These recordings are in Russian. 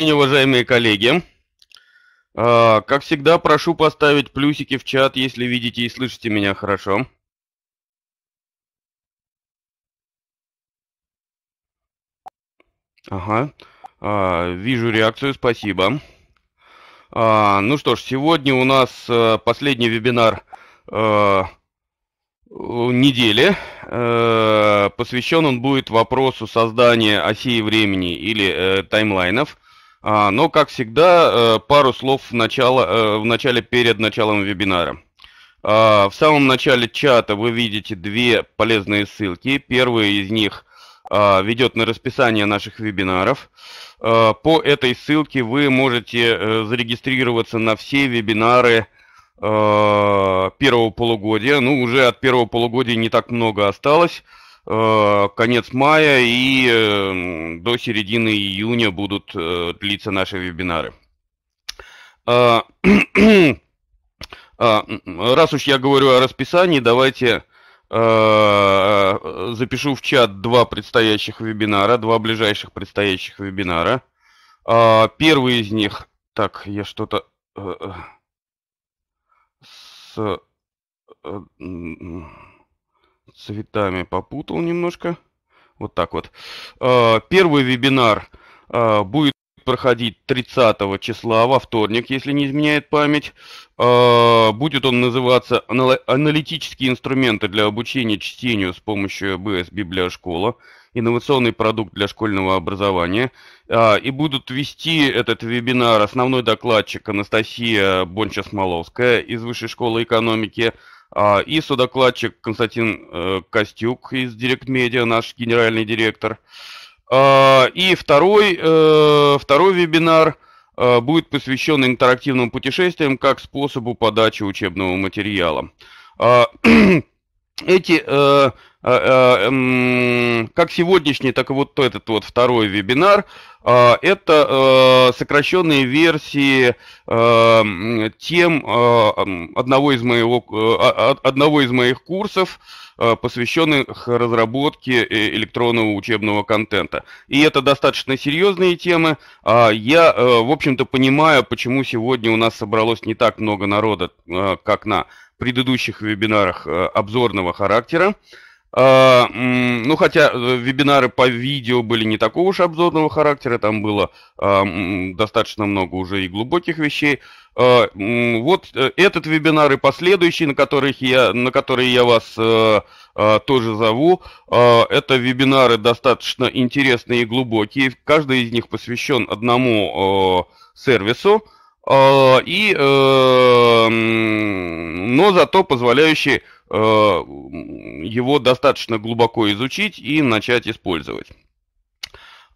день, уважаемые коллеги. А, как всегда, прошу поставить плюсики в чат, если видите и слышите меня хорошо. Ага, а, вижу реакцию, спасибо. А, ну что ж, сегодня у нас э, последний вебинар э, недели. Э, посвящен он будет вопросу создания осей времени или таймлайнов – а, но, как всегда, э, пару слов в, начало, э, в начале перед началом вебинара. А, в самом начале чата вы видите две полезные ссылки. Первая из них а, ведет на расписание наших вебинаров. А, по этой ссылке вы можете э, зарегистрироваться на все вебинары первого полугодия. Ну, уже от первого полугодия не так много осталось. Э, конец мая и э, до середины июня будут э, длиться наши вебинары. А, а, раз уж я говорю о расписании, давайте запишу в чат два предстоящих вебинара, два ближайших предстоящих вебинара. А, первый из них... Так, я что-то... С цветами попутал немножко. Вот так вот. А, первый вебинар а, будет проходить 30 числа во вторник, если не изменяет память. А, будет он называться «Аналитические инструменты для обучения чтению с помощью БС Библиошкола. Инновационный продукт для школьного образования». И будут вести этот вебинар основной докладчик Анастасия Бонча-Смоловская из Высшей школы экономики – а, и судокладчик Константин э, Костюк из Директ Медиа, наш генеральный директор. А, и второй, э, второй вебинар э, будет посвящен интерактивным путешествиям как способу подачи учебного материала. А, эти, э, э, э, как сегодняшний, так и вот этот вот второй вебинар, э, это э, сокращенные версии э, тем одного из, моего, одного из моих курсов, посвященных разработке электронного учебного контента. И это достаточно серьезные темы. А я, в общем-то, понимаю, почему сегодня у нас собралось не так много народа, как на предыдущих вебинарах э, обзорного характера. А, ну, хотя э, вебинары по видео были не такого уж обзорного характера, там было а, достаточно много уже и глубоких вещей. А, вот э, этот вебинар и последующий, на, которых я, на которые я вас тоже зову, это вебинары достаточно интересные и глубокие. Каждый из них посвящен одному сервису, Э, и, эм, но зато позволяющие э, его достаточно глубоко изучить и начать использовать.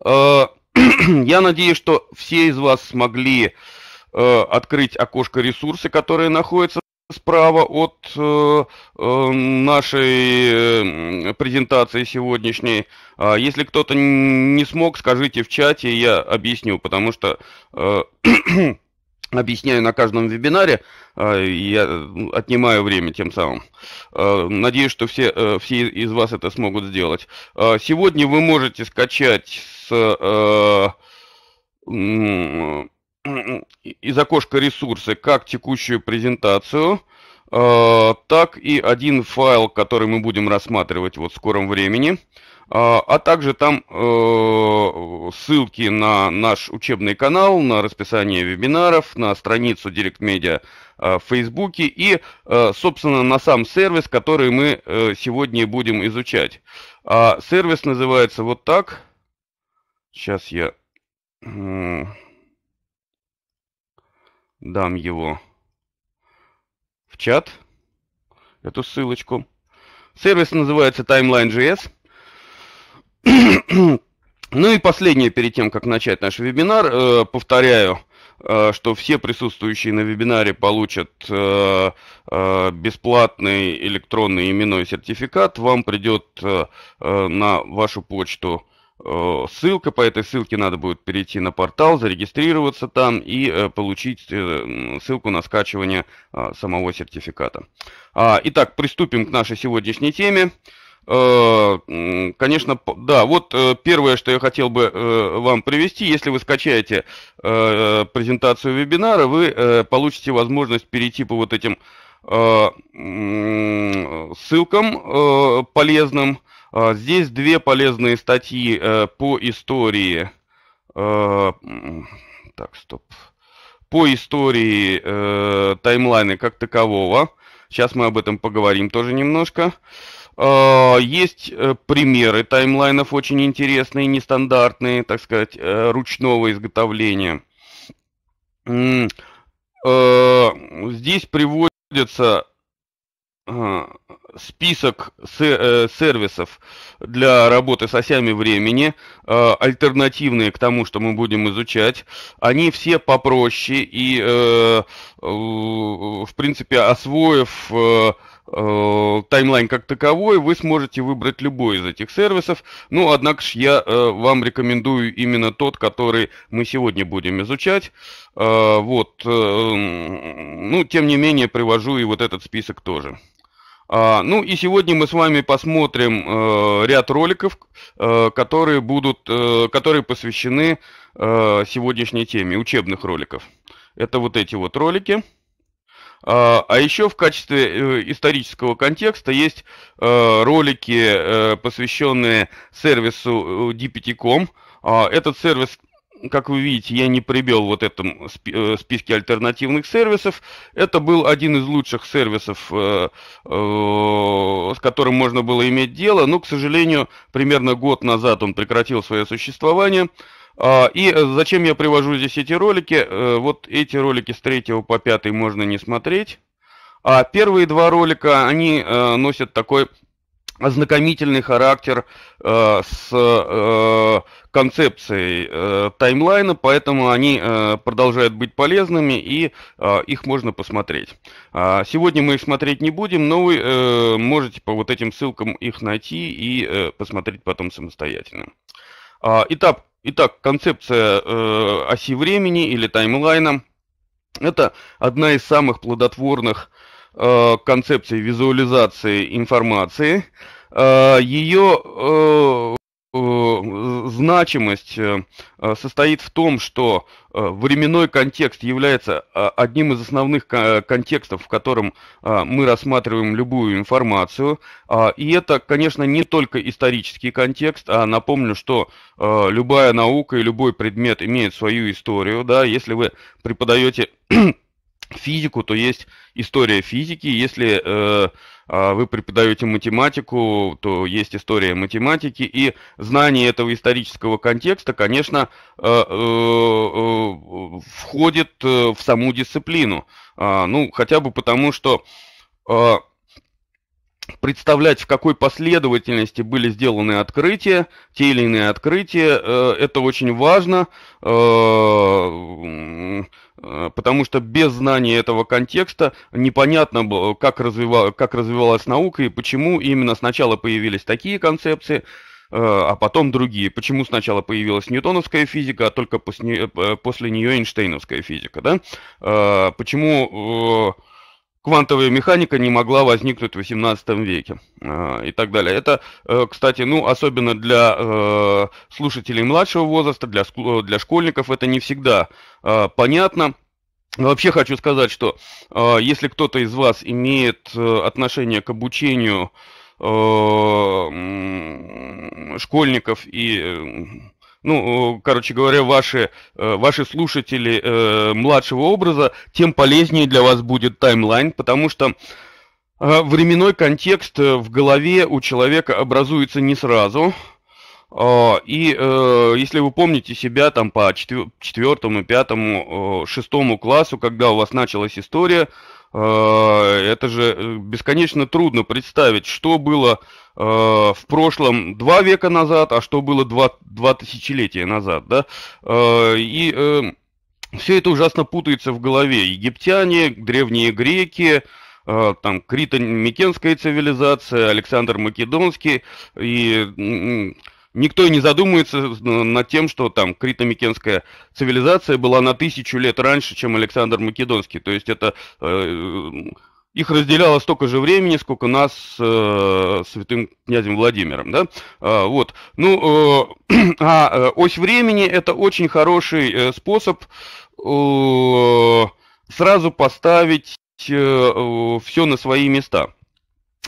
Э, я надеюсь, что все из вас смогли открыть окошко ресурсы, которые находятся справа от эм, нашей эм, презентации сегодняшней. А если кто-то не смог, скажите в чате, я объясню, потому что объясняю на каждом вебинаре, а, я отнимаю время тем самым. А, надеюсь, что все, э, все из вас это смогут сделать. А, сегодня вы можете скачать с, э, из окошка ресурсы как текущую презентацию, так и один файл, который мы будем рассматривать вот в скором времени – а, а также там э, ссылки на наш учебный канал, на расписание вебинаров, на страницу Direct Media э, в Фейсбуке и, э, собственно, на сам сервис, который мы сегодня будем изучать. А сервис называется вот так. Сейчас я дам его в чат, эту ссылочку. Сервис называется Timeline.js. Ну и последнее, перед тем, как начать наш вебинар, э, повторяю, э, что все присутствующие на вебинаре получат э, бесплатный электронный именной сертификат. Вам придет на вашу почту ссылка, по этой ссылке надо будет перейти на портал, зарегистрироваться там и получить ссылку на скачивание самого сертификата. А, итак, приступим к нашей сегодняшней теме. Э, конечно, да, вот э, первое, что я хотел бы э, вам привести, если вы скачаете презентацию вебинара, вы получите возможность перейти по вот этим ссылкам полезным. А здесь две полезные статьи по истории. Так, стоп. По истории таймлайна как такового. Сейчас мы об этом поговорим тоже немножко. Э, а, есть э, примеры таймлайнов очень интересные, нестандартные, так сказать, э, ручного изготовления. Э, здесь приводится а, список сервисов для работы с осями времени, а, альтернативные к тому, что мы будем изучать. Они все попроще и, в принципе, освоив Э, таймлайн как таковой, вы сможете выбрать любой из этих сервисов. Ну, однако же я э, вам рекомендую именно тот, который мы сегодня будем изучать. Э, вот, э, ну, тем не менее, привожу и вот этот список тоже. А, ну и сегодня мы с вами посмотрим э, ряд роликов, э, которые будут, э, которые посвящены э, сегодняшней теме учебных роликов. Это вот эти вот ролики. А, а еще в качестве э, исторического контекста есть э, ролики, э, посвященные сервису dpt.com. А, этот сервис как вы видите, я не прибел вот этом списке альтернативных сервисов. Это был один из лучших сервисов, с которым можно было иметь дело, но, к сожалению, примерно год назад он прекратил свое существование. А, и э, зачем я привожу здесь эти ролики? Э, вот эти ролики с 3 по 5 можно не смотреть. А первые два ролика, они э, носят такой ознакомительный характер с концепцией э, таймлайна, поэтому они продолжают быть полезными и их можно посмотреть. А, сегодня мы их смотреть не будем, но вы можете по вот этим ссылкам их найти и посмотреть потом самостоятельно. А, этап Итак, концепция э, оси времени или таймлайна – это одна из самых плодотворных э, концепций визуализации информации. Э, ее э, Э, значимость э, э, состоит в том, что временной контекст является одним из основных контекстов, в котором мы рассматриваем любую информацию. А, и это, конечно, не только исторический контекст, а напомню, что любая наука и любой предмет имеет свою историю. Да? Если вы преподаете физику, то есть история физики. Если э, а, вы преподаете математику, то есть история математики. И знание этого исторического контекста, конечно, э, э, э входит э, в саму дисциплину. А, ну, хотя бы потому, что э, представлять, в какой последовательности были сделаны открытия, те или иные открытия, э, это очень важно Э, потому что без знания этого контекста непонятно, как, развива, как развивалась наука и почему именно сначала появились такие концепции, э, а потом другие. Почему сначала появилась ньютоновская физика, а только после, э, после нее Эйнштейновская физика, да? Почему квантовая механика не могла возникнуть в 18 веке а, и так далее. Это, э, кстати, ну, особенно для э, слушателей младшего возраста, для, э, для школьников это не всегда а, понятно. Вообще хочу сказать, что а, если кто-то из вас имеет отношение к обучению школьников и ну, э, короче говоря, ваши, э, ваши слушатели э, младшего образа, тем полезнее для вас будет таймлайн, потому что временной контекст в голове у человека образуется не сразу. И если вы помните себя там по четвертому, пятому, шестому классу, когда у вас началась история, Э, это же э, бесконечно трудно представить, что было э, в прошлом два века назад, а что было два, два тысячелетия назад, да, и все это ужасно путается в голове. Египтяне, древние греки, там Крита-Микенская цивилизация, Александр Македонский и Никто и не задумывается э, над тем, что там критомикенская цивилизация была на тысячу лет раньше, чем Александр Македонский. То есть это э, их разделяло столько же времени, сколько нас с э, святым князем Владимиром, да? А, вот. Ну, э, а э, ось времени это очень хороший э, способ э, сразу поставить э, все на свои места.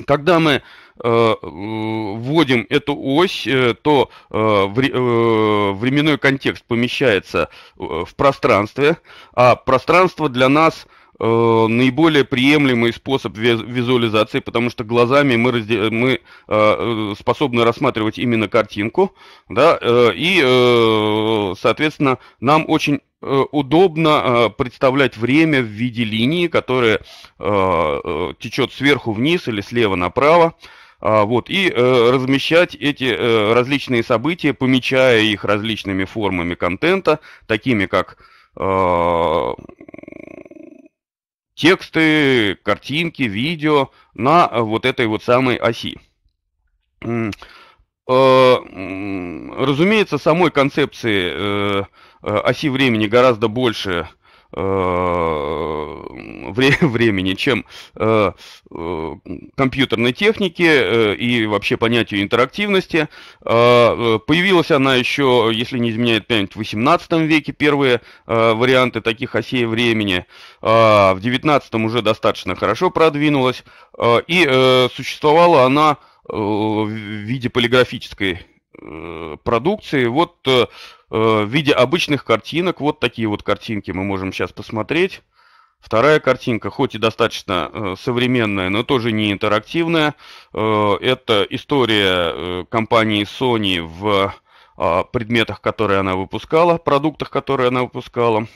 Когда мы Э, вводим эту ось, э, то э, временной контекст помещается в пространстве, а пространство для нас наиболее приемлемый способ визуализации, потому что глазами мы, разде... мы способны рассматривать именно картинку, да, и, соответственно, нам очень удобно представлять время в виде линии, которая течет сверху вниз или слева направо. А, вот, и э, размещать эти э, различные события, помечая их различными формами контента, такими как э, тексты, картинки, видео на вот этой вот самой оси. А, разумеется, самой концепции э, э, оси времени гораздо больше Э, вре времени, чем э, э, компьютерной технике э, и вообще понятию интерактивности. Э, э, появилась она еще, если не изменяет память, в 18 веке первые э, варианты таких осей времени. Э, в 19 уже достаточно хорошо продвинулась. Э, и э, существовала она э, в виде полиграфической э, продукции. Вот Э, в виде обычных картинок. Вот такие вот картинки мы можем сейчас посмотреть. Вторая картинка, хоть и достаточно э, современная, но тоже не интерактивная, э, это история компании Sony в а, предметах, которые она выпускала, продуктах, которые она выпускала.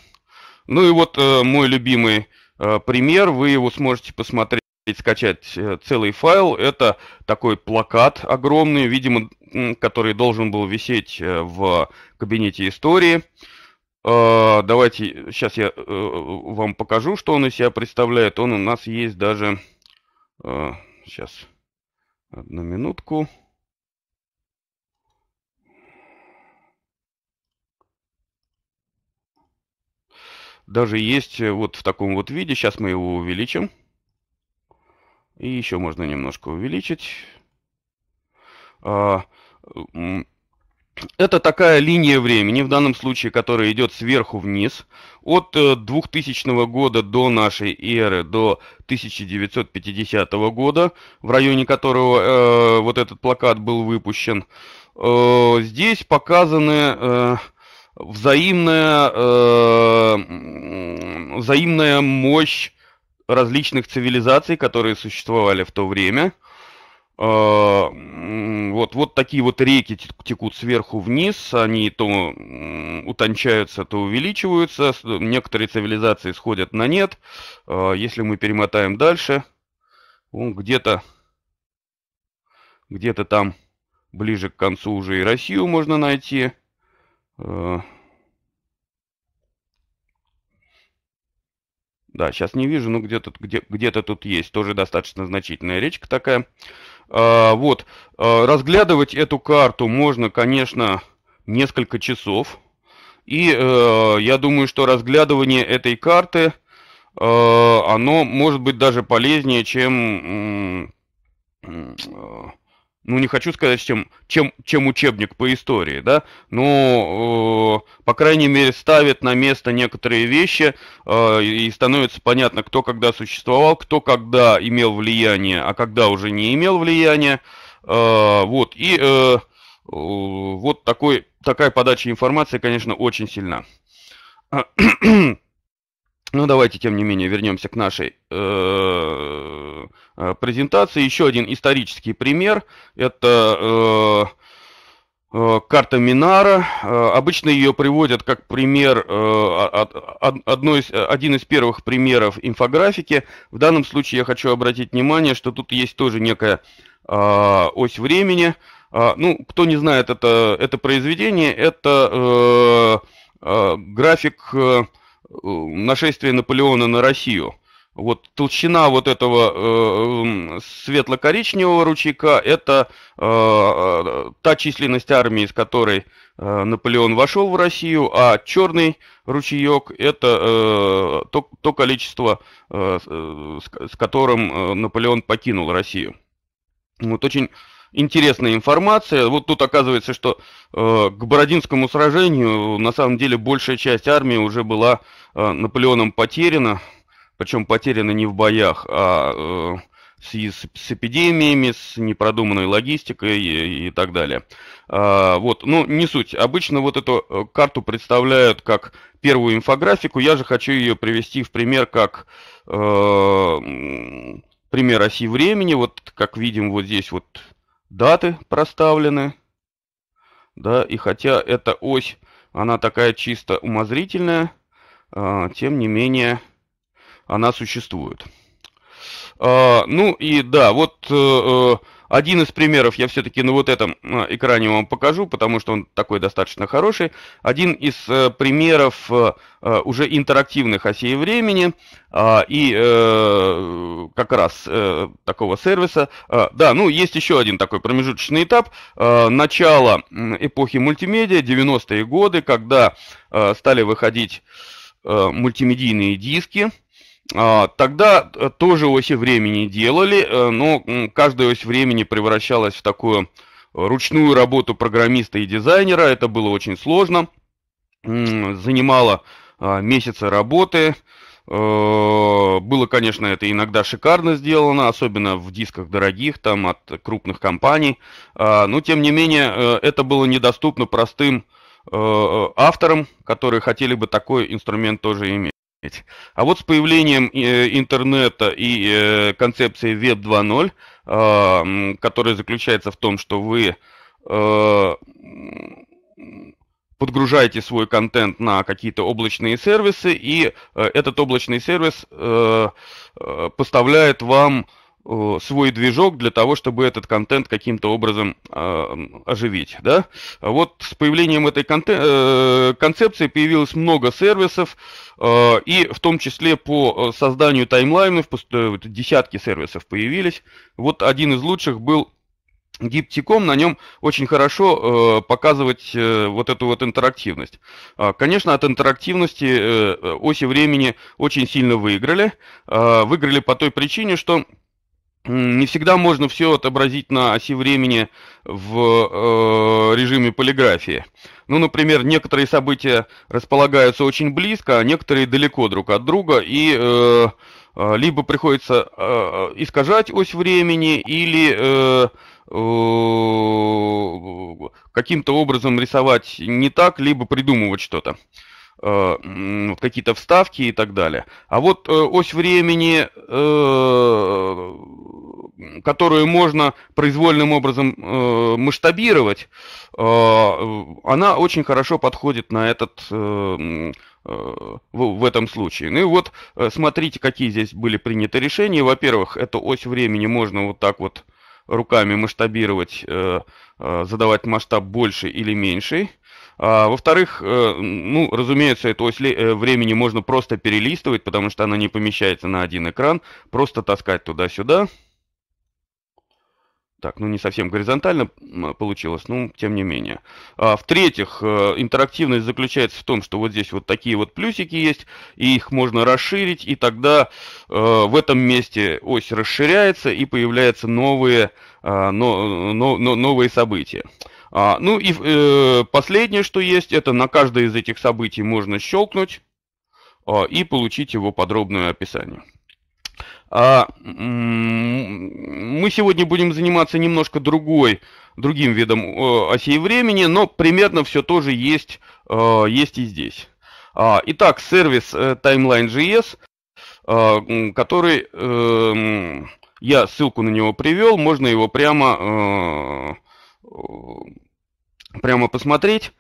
Ну и вот мой любимый пример, вы его сможете посмотреть. Ведь скачать э, целый файл – это такой плакат огромный, видимо, который должен был висеть э, в кабинете истории. А, давайте, сейчас я э, вам покажу, что он из себя представляет. Он у нас есть даже... Сейчас, одну минутку. Даже есть вот в таком вот виде. Сейчас мы его увеличим. И еще можно немножко увеличить. А, это такая линия времени, в данном случае, которая идет сверху вниз, от 2000 э, года до нашей эры, до 1950 года, в районе которого э, вот этот плакат был выпущен. Э, здесь показаны э, взаимная, э, взаимная мощь различных цивилизаций, которые существовали в то время. А, вот, вот такие вот реки текут сверху вниз, они то утончаются, то увеличиваются, некоторые цивилизации сходят на нет. А, если мы перемотаем дальше, он где-то где-то там ближе к концу уже и Россию можно найти. А, Да, сейчас не вижу, но ну, где-то где, где тут есть. Тоже достаточно значительная речка такая. А, вот, а, разглядывать эту карту можно, конечно, несколько часов. И э, я думаю, что разглядывание этой карты, э, оно может быть даже полезнее, чем... Э, ну не хочу сказать, чем, чем, чем учебник по истории, да, но, э, по крайней мере, ставит на место некоторые вещи э, и становится понятно, кто когда существовал, кто когда имел влияние, а когда уже не имел влияния. Э, вот, и э, э, вот такой, такая подача информации, конечно, очень сильна. Ну, давайте, тем не менее, вернемся к нашей э, э, презентации. Еще один исторический пример. Это э, карта Минара. Обычно ее приводят как пример, э, из, один из первых примеров инфографики. В данном случае я хочу обратить внимание, что тут есть тоже некая ось времени. Ну, кто не знает это, это произведение, это график Э, нашествие Наполеона на Россию. Вот толщина вот этого э, эм, светло-коричневого ручейка – это э, э та численность армии, с которой э, Наполеон вошел в Россию, а черный ручеек – это э, то, то количество, э, с, э, с которым Наполеон покинул Россию. Вот очень интересная информация. Вот тут оказывается, что э, к Бородинскому сражению на самом деле большая часть армии уже была э, Наполеоном потеряна, причем потеряна не в боях, а э, с, с эпидемиями, с непродуманной логистикой и, и так далее. А, вот, ну, не суть. Обычно вот эту э, карту представляют как первую инфографику. Я же хочу ее привести в пример как э, пример оси времени. Вот как видим вот здесь вот даты проставлены. Да, и хотя эта ось, она такая чисто умозрительная, а, тем не менее она существует. А, ну и да, вот э, э, один из примеров я все-таки на вот этом э, экране вам покажу, потому что он такой достаточно хороший. Один из э, примеров э, уже интерактивных осей времени а, и как раз такого сервиса. А, да, ну есть еще один такой промежуточный этап. Начало эпохи мультимедиа, 90-е годы, когда стали выходить мультимедийные диски – а, тогда э, тоже оси времени делали, э, но каждая ось времени превращалась в такую ручную работу программиста и дизайнера. Это было очень сложно, занимало а, месяцы работы. Э, было, конечно, это иногда шикарно сделано, особенно в дисках дорогих, там от крупных компаний. А, но, тем не менее, это было недоступно простым авторам, которые хотели бы такой инструмент тоже иметь. А вот с появлением э, интернета и э, концепции Web 2.0, а, которая заключается в том, что вы э, подгружаете свой контент на какие-то облачные сервисы, и этот облачный сервис поставляет вам Э, свой движок для того, чтобы этот контент каким-то образом э, оживить. Да? вот с появлением этой контент, э, концепции появилось много сервисов, э, и в том числе по э, созданию таймлайнов э, десятки сервисов появились. Вот один из лучших был гиптиком, на нем очень хорошо э, показывать э, вот эту вот интерактивность. Э, конечно, от интерактивности э, оси времени очень сильно выиграли. Э, выиграли по той причине, что не всегда можно все отобразить на оси времени в э, режиме полиграфии. Ну, например, некоторые события располагаются очень близко, а некоторые далеко друг от друга, и э, э либо приходится э, э, искажать ось времени, или э, э, каким-то образом рисовать не так, либо придумывать что-то. Э, какие-то вставки и так далее. А вот э, ось времени, э, которую можно произвольным образом масштабировать, она очень хорошо подходит на этот в этом случае. Ну и вот смотрите, какие здесь были приняты решения. Во-первых, эту ось времени можно вот так вот руками масштабировать, задавать масштаб больше или меньший. А, во-вторых, э, ну, разумеется, эту ось э, времени можно просто перелистывать, потому что она не помещается на один экран, просто таскать туда-сюда. Так, ну не совсем горизонтально а, получилось, но тем не менее. А, В-третьих, э, интерактивность заключается в том, что вот здесь вот такие вот плюсики есть, и их можно расширить, и тогда э, в этом месте ось расширяется, и появляются новые, э, но, но, но, новые события. А, ну и э, последнее, что есть, это на каждое из этих событий можно щелкнуть а, и получить его подробное описание. А, мы сегодня будем заниматься немножко другой, другим видом э, осей времени, но примерно все тоже есть, э, есть и здесь. А, итак, сервис э, Timeline.js, э, который, э, я ссылку на него привел, можно его прямо... Э, прямо посмотреть,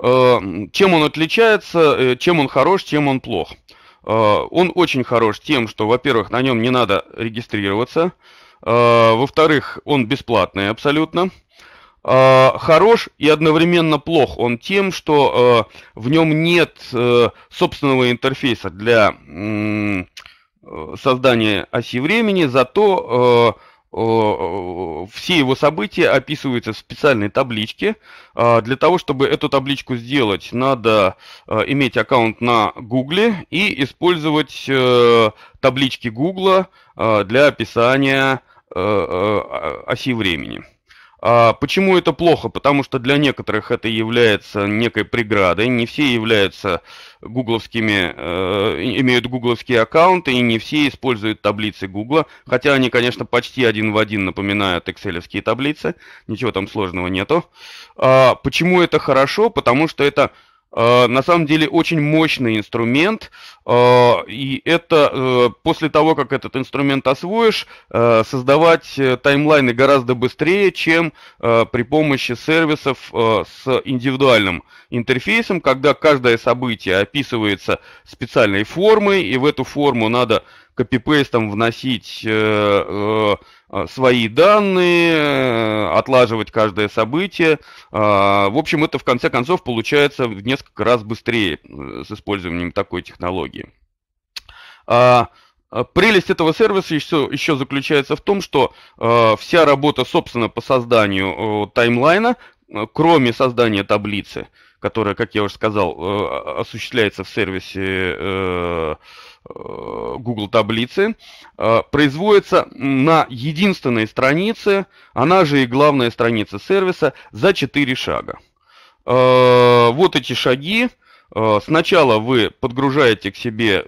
э, чем он отличается, э, чем он хорош, чем он плох. Э, он очень хорош тем, что, во-первых, на нем не надо регистрироваться, во-вторых, он бесплатный абсолютно. Хорош и одновременно плох он тем, что в нем нет собственного интерфейса для создания оси времени, зато Э, э, все его события описываются в специальной табличке. Э, для того, чтобы эту табличку сделать, надо иметь аккаунт на Гугле и использовать таблички Гугла для описания оси времени. А почему это плохо? Потому что для некоторых это является некой преградой. Не все являются гугловскими, э, имеют гугловские аккаунты, и не все используют таблицы Гугла. Хотя они, конечно, почти один в один напоминают экселевские таблицы. Ничего там сложного нету. А почему это хорошо? Потому что это Э, на самом деле очень мощный инструмент, э, и это э, после того, как этот инструмент освоишь, создавать таймлайны гораздо быстрее, чем при помощи сервисов с индивидуальным интерфейсом, когда каждое событие описывается специальной формой, и в эту форму надо копипейстом вносить э, э, свои данные, э, отлаживать каждое событие. А, в общем, это в конце концов получается в несколько раз быстрее с использованием такой технологии. А, а прелесть этого сервиса еще, еще заключается в том, что э, вся работа, собственно, по созданию э, таймлайна, э, кроме создания таблицы, которая, как я уже сказал, э, осуществляется в сервисе э, Э, Google таблицы, э, производится на единственной странице, она же и главная страница сервиса, за 4 шага. Э, вот эти шаги. Сначала вы подгружаете к себе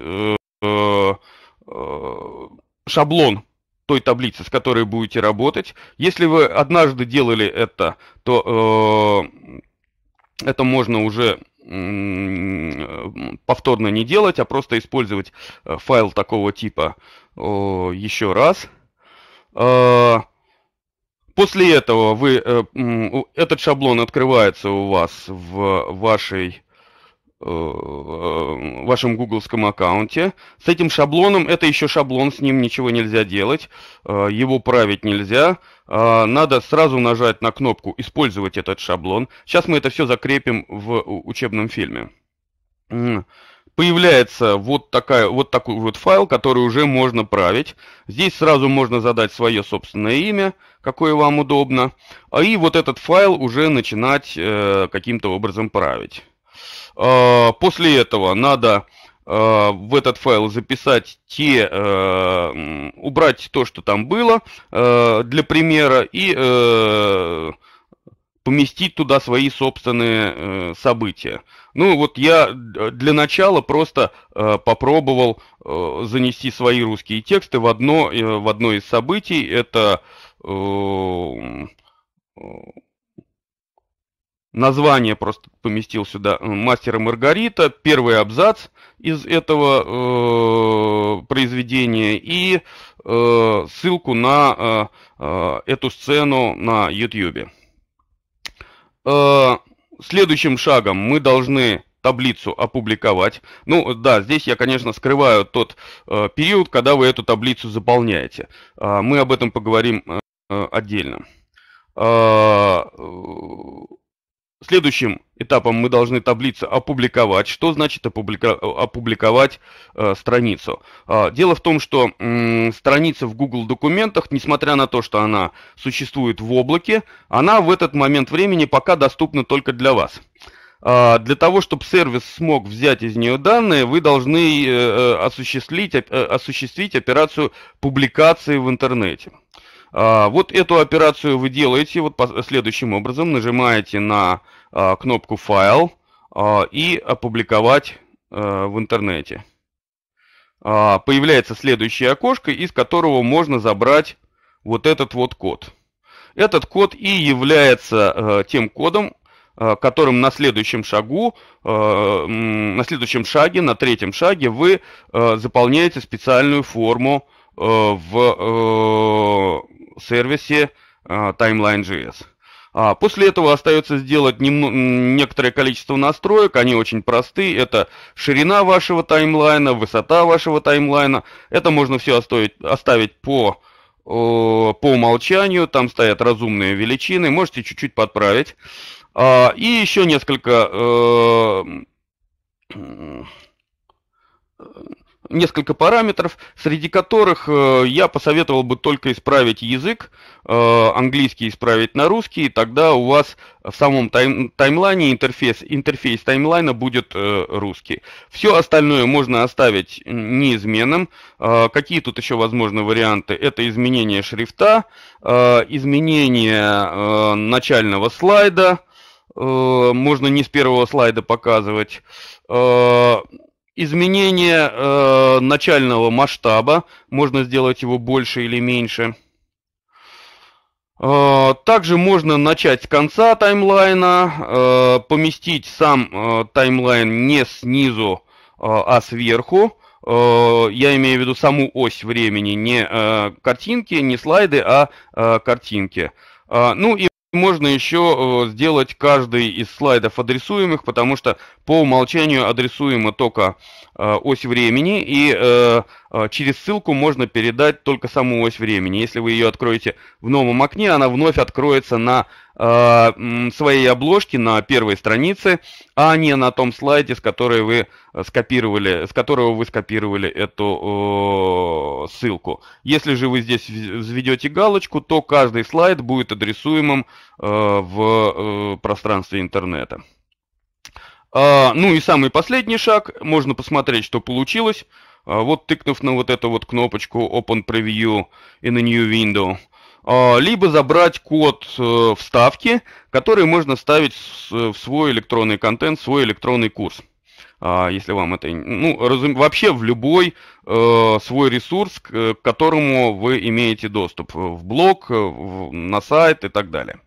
шаблон той таблицы, с которой будете работать. Если вы однажды делали это, то это можно уже Э, повторно не делать, а просто использовать э, файл такого типа еще раз. А, после этого вы, э, этот шаблон открывается у вас в вашей Э, вашем гугловском аккаунте. С этим шаблоном, это еще шаблон, с ним ничего нельзя делать, э, его править нельзя. Э, надо сразу нажать на кнопку «Использовать этот шаблон». Сейчас мы это все закрепим в учебном фильме. Появляется вот, такая, вот такой вот файл, который уже можно править. Здесь сразу можно задать свое собственное имя, какое вам удобно. А и вот этот файл уже начинать каким-то образом править. А, после этого надо а, в этот файл записать те, а, убрать то, что там было для примера и поместить туда свои собственные э, события. Ну вот я э, для начала просто попробовал э, занести свои русские тексты в одно, в одно из событий. Это название просто поместил сюда э, Мастера Маргарита», первый абзац из этого э, произведения и э, ссылку на э, э эту сцену на YouTube. Э, следующим шагом мы должны таблицу опубликовать. Ну да, здесь я, конечно, скрываю тот э, период, когда вы эту таблицу заполняете. Э, мы об этом поговорим э, отдельно. Э, Следующим этапом мы должны таблицу опубликовать. Что значит опублика опубликовать э, страницу? Э, дело в том, что э, страница в Google документах, несмотря на то, что она существует в облаке, она в этот момент времени пока доступна только для вас. Э, для того, чтобы сервис смог взять из нее данные, вы должны э, э осуществить, э, осуществить операцию публикации в интернете. Э, а, вот эту операцию вы делаете вот следующим образом. Нажимаете на а, кнопку «Файл» а, и «Опубликовать в интернете». Появляется следующее окошко, из которого можно забрать вот этот вот код. Этот код и является тем кодом, которым на следующем шагу, на следующем шаге, на третьем шаге вы заполняете специальную форму в сервисе э, Timeline.js. А после этого остается сделать нем... некоторое количество настроек, они очень просты. Это ширина вашего таймлайна, высота вашего таймлайна. Это можно все оставить, оставить по, э, по умолчанию, там стоят разумные величины, можете чуть-чуть подправить. А, и еще несколько... Э, несколько параметров, среди которых э, я посоветовал бы только исправить язык, э, английский исправить на русский, и тогда у вас в самом тайм таймлайне интерфейс, интерфейс таймлайна будет э, русский. Все остальное можно оставить неизменным. Какие тут еще возможны варианты? Это изменение шрифта, изменение начального слайда, можно не с первого слайда показывать Изменение э, начального масштаба, можно сделать его больше или меньше. Э, также можно начать с конца таймлайна, э, поместить сам э, таймлайн не снизу, э, а сверху. Э, я имею в виду саму ось времени, не э, картинки, не слайды, а э, картинки. Э, ну и можно еще э, сделать каждый из слайдов адресуемых, потому что по умолчанию адресуема только э, ось времени, и э, через ссылку можно передать только саму ось времени. Если вы ее откроете в новом окне, она вновь откроется на своей обложки на первой странице, а не на том слайде, с которой вы э, скопировали, с которого вы скопировали эту ссылку. Если же вы здесь взведете галочку, то каждый слайд будет адресуемым э, в э, пространстве интернета. А, ну и самый последний шаг, можно посмотреть, что получилось. А вот тыкнув на вот эту вот кнопочку Open Preview in a New Window, а, либо забрать код э, вставки, который можно ставить э, в свой электронный контент, в свой электронный курс. А, если вам это... Ну, разум... вообще в любой э, свой ресурс, к которому вы имеете доступ. В блог, э, в, на сайт и так далее.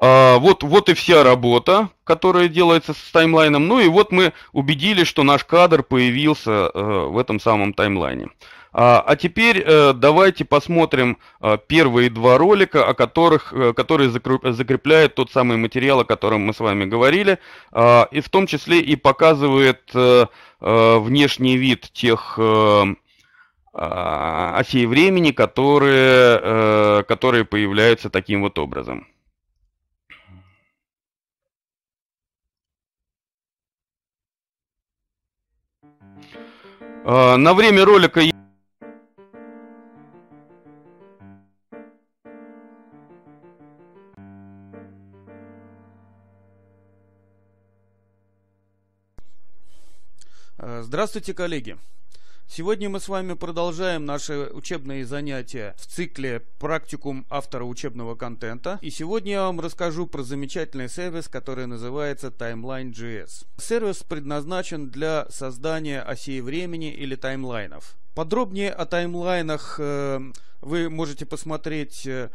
А, вот, вот и вся работа, которая делается с таймлайном. Ну и вот мы убедились, что наш кадр появился э, в этом самом таймлайне. А, а теперь э, давайте посмотрим э, первые два ролика, о которых, э, которые закрепляют тот самый материал, о котором мы с вами говорили, а, и в том числе и показывает внешний вид тех а, осей времени, которые, которые появляются таким вот образом. На время ролика Э, здравствуйте, коллеги! Сегодня мы с вами продолжаем наши учебные занятия в цикле «Практикум автора учебного контента». И сегодня я вам расскажу про замечательный сервис, который называется Timeline.js. Сервис предназначен для создания осей времени или таймлайнов. Подробнее о таймлайнах э, вы можете посмотреть э,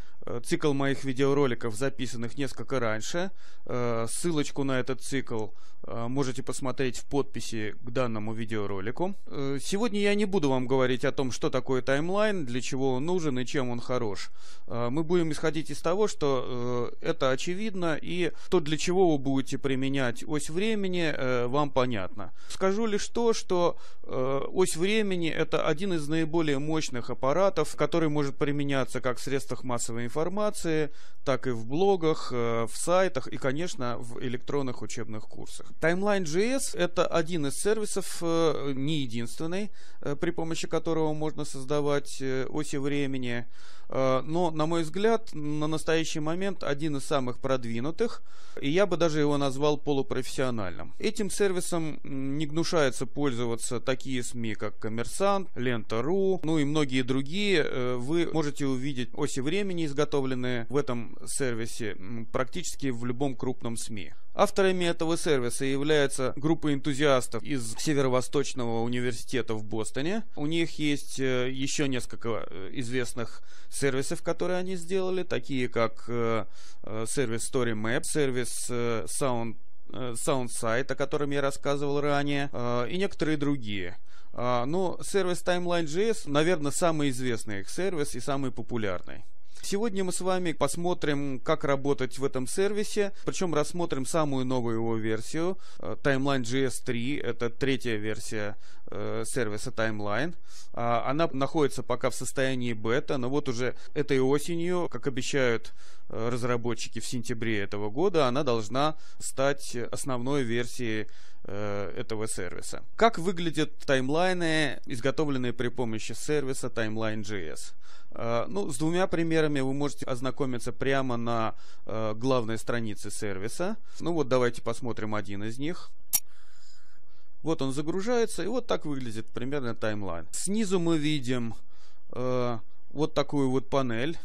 цикл моих видеороликов, записанных несколько раньше. Э, ссылочку на этот цикл можете посмотреть в подписи к данному видеоролику. Сегодня я не буду вам говорить о том, что такое таймлайн, для чего он нужен и чем он хорош. Мы будем исходить из того, что это очевидно и то, для чего вы будете применять ось времени, вам понятно. Скажу лишь то, что ось времени это один из наиболее мощных аппаратов, который может применяться как в средствах массовой информации, так и в блогах, э, в сайтах и, конечно, в электронных учебных курсах. Timeline.js — это один из сервисов, э, не единственный, э, при помощи которого можно создавать оси времени, но, на мой взгляд, на настоящий момент один из самых продвинутых, и я бы даже его назвал полупрофессиональным. Этим сервисом не гнушаются пользоваться такие СМИ, как «Коммерсант», Лента.ру, ну и многие другие. Э, вы можете увидеть оси времени, изготовленные в этом сервисе практически в любом крупном СМИ. Авторами этого сервиса является группа энтузиастов из Северо-Восточного университета в Бостоне. У них есть э, еще несколько э, известных сервисов, которые они сделали, такие как сервис Story Map, сервис Sound SoundSight, э, о котором я рассказывал ранее, э, и некоторые другие. Э, Но ну, сервис Timeline.js, наверное, самый известный их сервис и самый популярный. Сегодня мы с вами посмотрим, как работать в этом сервисе, причем рассмотрим самую новую его версию, э, Timeline GS 3, это третья версия э, сервиса Timeline. А, она находится пока в состоянии бета, но вот уже этой осенью, как обещают э, разработчики в сентябре этого года, она должна стать основной версией Э, этого сервиса. Как выглядят таймлайны, изготовленные при помощи сервиса Timeline.js? Э, ну, с двумя примерами вы можете ознакомиться прямо на э, главной странице сервиса. Ну вот, давайте посмотрим один из них. Вот он загружается, и вот так выглядит примерно таймлайн. Снизу мы видим э, вот такую вот панель.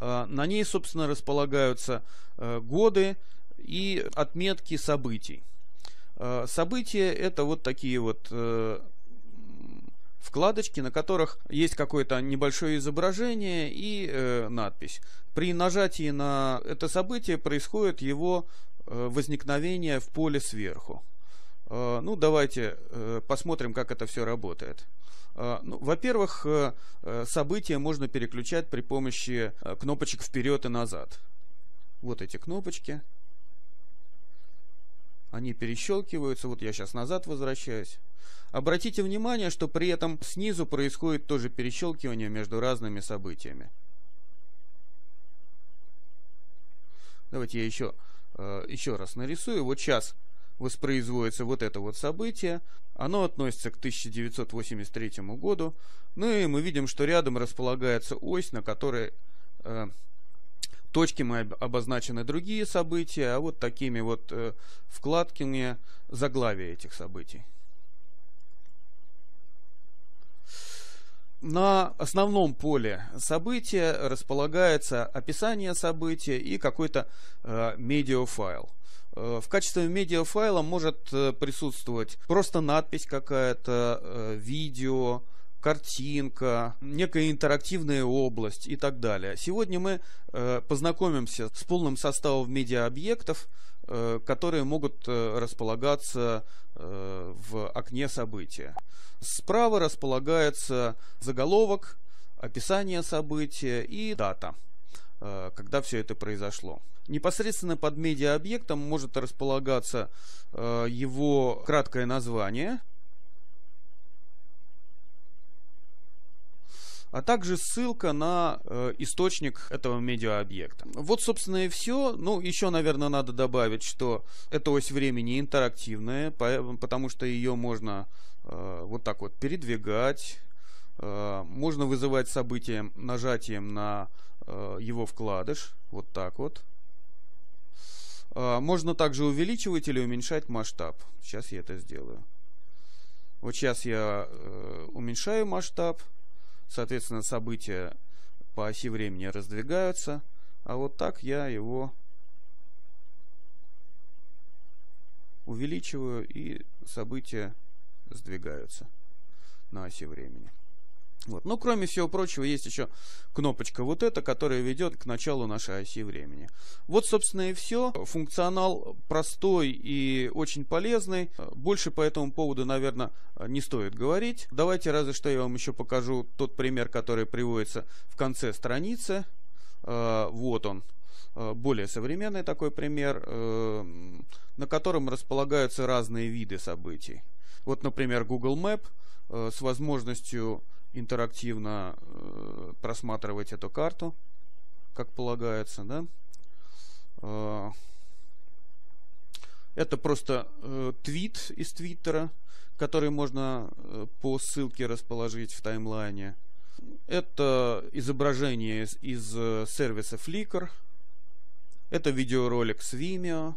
Э, на ней, собственно, располагаются э, годы и отметки событий. Э, события это вот такие вот э, вкладочки, на которых есть какое-то небольшое изображение и э, надпись. При нажатии на это событие происходит его возникновение в поле сверху. ну, давайте посмотрим, как это все работает. ну, Во-первых, события можно переключать при помощи кнопочек вперед и назад. Вот эти кнопочки они перещелкиваются, вот я сейчас назад возвращаюсь. Обратите внимание, что при этом снизу происходит тоже перещелкивание между разными событиями. Давайте я еще, э, еще раз нарисую. Вот сейчас воспроизводится вот это вот событие. Оно относится к 1983 году. Ну и мы видим, что рядом располагается ось, на которой э, точки мы обозначены другие события, а вот такими вот э, вкладками заглавия этих событий. На основном поле события располагается описание события и какой-то э, медиафайл. Э, в качестве медиафайла может э, присутствовать просто надпись какая-то, э, видео, видео, картинка, некая интерактивная область и так далее. Сегодня мы э, познакомимся с полным составом медиа-объектов, э, которые могут э, располагаться в окне события. Справа располагается заголовок, описание события и дата, когда все это произошло. Непосредственно под медиа-объектом может располагаться его краткое название – а также ссылка на э, источник этого медиаобъекта. Вот, собственно, и все. Ну, еще, наверное, надо добавить, что эта ось времени интерактивная, потому что ее можно э, вот так вот передвигать, э, можно вызывать события нажатием на э, его вкладыш, вот так вот. Э, можно также увеличивать или уменьшать масштаб. Сейчас я это сделаю. Вот сейчас я э, уменьшаю масштаб. Соответственно, события по оси времени раздвигаются, а вот так я его увеличиваю и события сдвигаются на оси времени. Вот. Ну, кроме всего прочего, есть еще кнопочка вот эта, которая ведет к началу нашей оси времени. Вот, собственно, и все. Функционал простой и очень полезный. Больше по этому поводу, наверное, не стоит говорить. Давайте разве что я вам еще покажу тот пример, который приводится в конце страницы. Э, вот он. Э, более современный такой пример, э, на котором располагаются разные виды событий. Вот, например, Google Map с возможностью интерактивно э, просматривать эту карту, как полагается, да. Э, это просто э, твит из Твиттера, который можно э, по ссылке расположить в таймлайне. Это изображение из, из э, сервиса Flickr. Это видеоролик с Vimeo.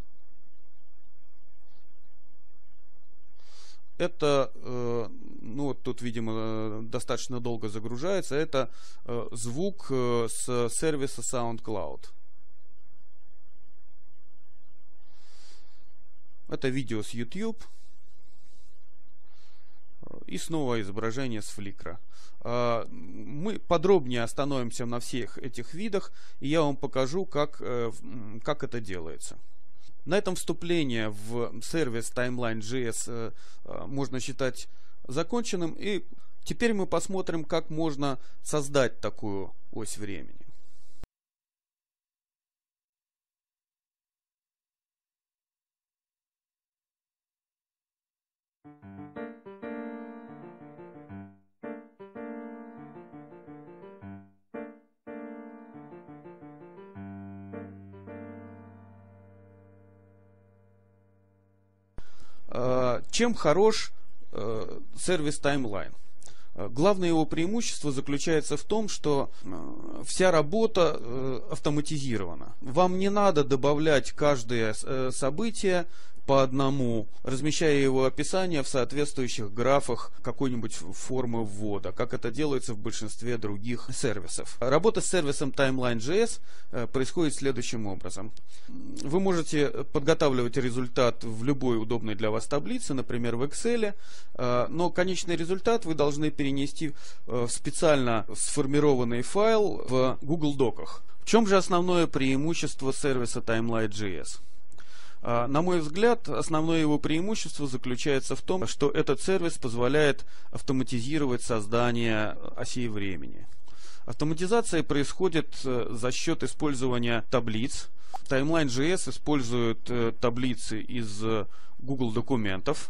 это, э, ну вот тут, видимо, э, достаточно долго загружается, это э, звук с сервиса SoundCloud. Это видео с YouTube. И снова изображение с фликра. Мы подробнее остановимся на всех этих видах, и я вам покажу, как, как это делается. На этом вступление в сервис Timeline.js э, э, можно считать законченным. И теперь мы посмотрим, как можно создать такую ось времени. Чем хорош э, сервис Timeline? Э, главное его преимущество заключается в том, что э, вся работа автоматизирована. Вам не надо добавлять каждое событие, по одному, размещая его описание в соответствующих графах какой-нибудь формы ввода, как это делается в большинстве других сервисов. Работа с сервисом Timeline.js э, происходит следующим образом. Вы можете подготавливать результат в любой удобной для вас таблице, например, в Excel, э, но конечный результат вы должны перенести э, в специально сформированный файл в Google Доках. В чем же основное преимущество сервиса Timeline.js? А, на мой взгляд, основное его преимущество заключается в том, что этот сервис позволяет автоматизировать создание осей времени. Автоматизация происходит э, за счет использования таблиц. Timeline.js использует э, таблицы из э, Google документов.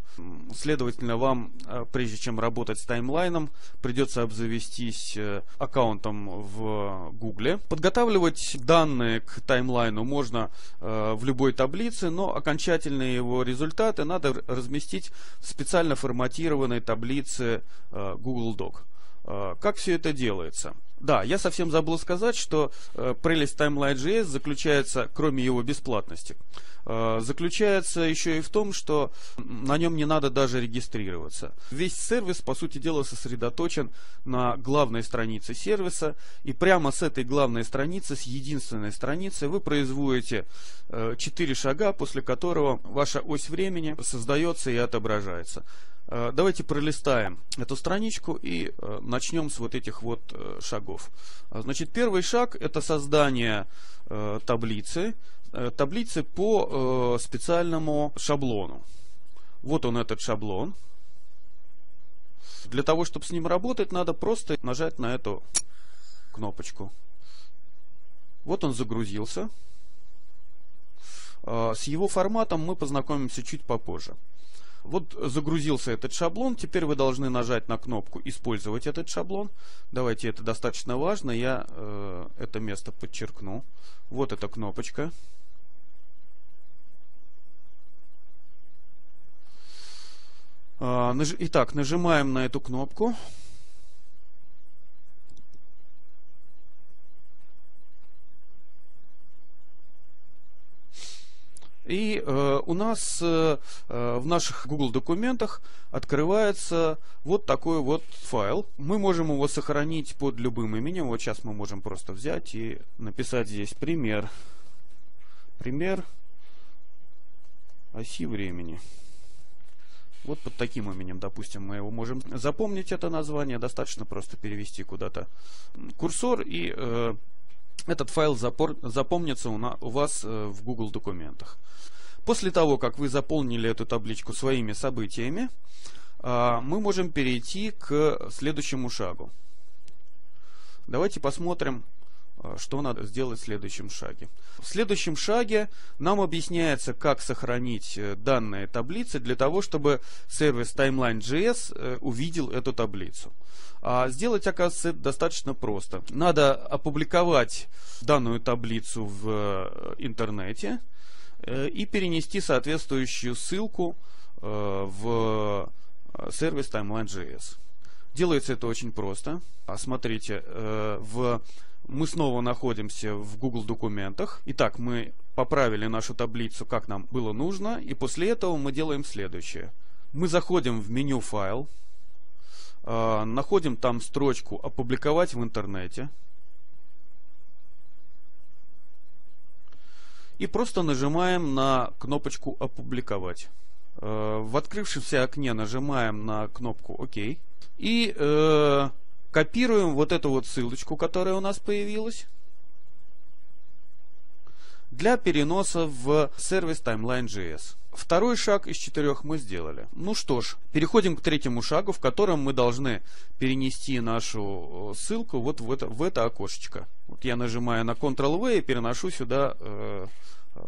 Следовательно, вам, э, прежде чем работать с таймлайном, придется обзавестись э, аккаунтом в Google. Подготавливать данные к таймлайну можно э, в любой таблице, но окончательные его результаты надо разместить в специально форматированной таблице Google Doc. Э, как все это делается? Да, я совсем забыл сказать, что э, прелесть Timeline.js заключается, кроме его бесплатности, э, заключается еще и в том, что на нем не надо даже регистрироваться. Весь сервис, по сути дела, сосредоточен на главной странице сервиса, и прямо с этой главной страницы, с единственной страницы, вы производите э, 4 шага, после которого ваша ось времени создается и отображается. Э, давайте пролистаем эту страничку и э, начнем с вот этих вот э, шагов. Значит, первый шаг – это создание таблицы, таблицы по специальному шаблону. Вот он, этот шаблон. Для того, чтобы с ним работать, надо просто нажать на эту кнопочку. Вот он загрузился. С его форматом мы познакомимся чуть попозже. Вот загрузился этот шаблон, теперь вы должны нажать на кнопку «Использовать этот шаблон». Давайте, это достаточно важно, я э, это место подчеркну. Вот эта кнопочка. А, итак, нажимаем на эту кнопку. И э, у нас э, э, в наших Google документах открывается вот такой вот файл. Мы можем его сохранить под любым именем. Вот сейчас мы можем просто взять и написать здесь пример. Пример оси времени. Вот под таким именем, допустим, мы его можем запомнить это название. Достаточно просто перевести куда-то курсор и... Э, этот файл запор, запомнится у, на, у вас э, в Google документах. После того, как вы заполнили эту табличку своими событиями, э, мы можем перейти к следующему шагу. Давайте посмотрим, Э, что надо сделать в следующем шаге. В следующем шаге нам объясняется, как сохранить э, данные таблицы для того, чтобы сервис Timeline.js э, увидел эту таблицу. А сделать, оказывается, это достаточно просто. Надо опубликовать данную таблицу в интернете и перенести соответствующую ссылку в сервис Timeline.js. Делается это очень просто. Смотрите, в мы снова находимся в Google документах. Итак, мы поправили нашу таблицу, как нам было нужно, и после этого мы делаем следующее. Мы заходим в меню «Файл», а, находим там строчку «Опубликовать в интернете», и просто нажимаем на кнопочку «Опубликовать». А, в открывшемся окне нажимаем на кнопку «Ок», и э, Копируем вот эту вот ссылочку, которая у нас появилась для переноса в сервис Timeline.js. Второй шаг из четырех мы сделали. Ну что ж, переходим к третьему шагу, в котором мы должны перенести нашу э, ссылку вот в это, в это окошечко. Вот я нажимаю на Ctrl-V и переношу сюда э,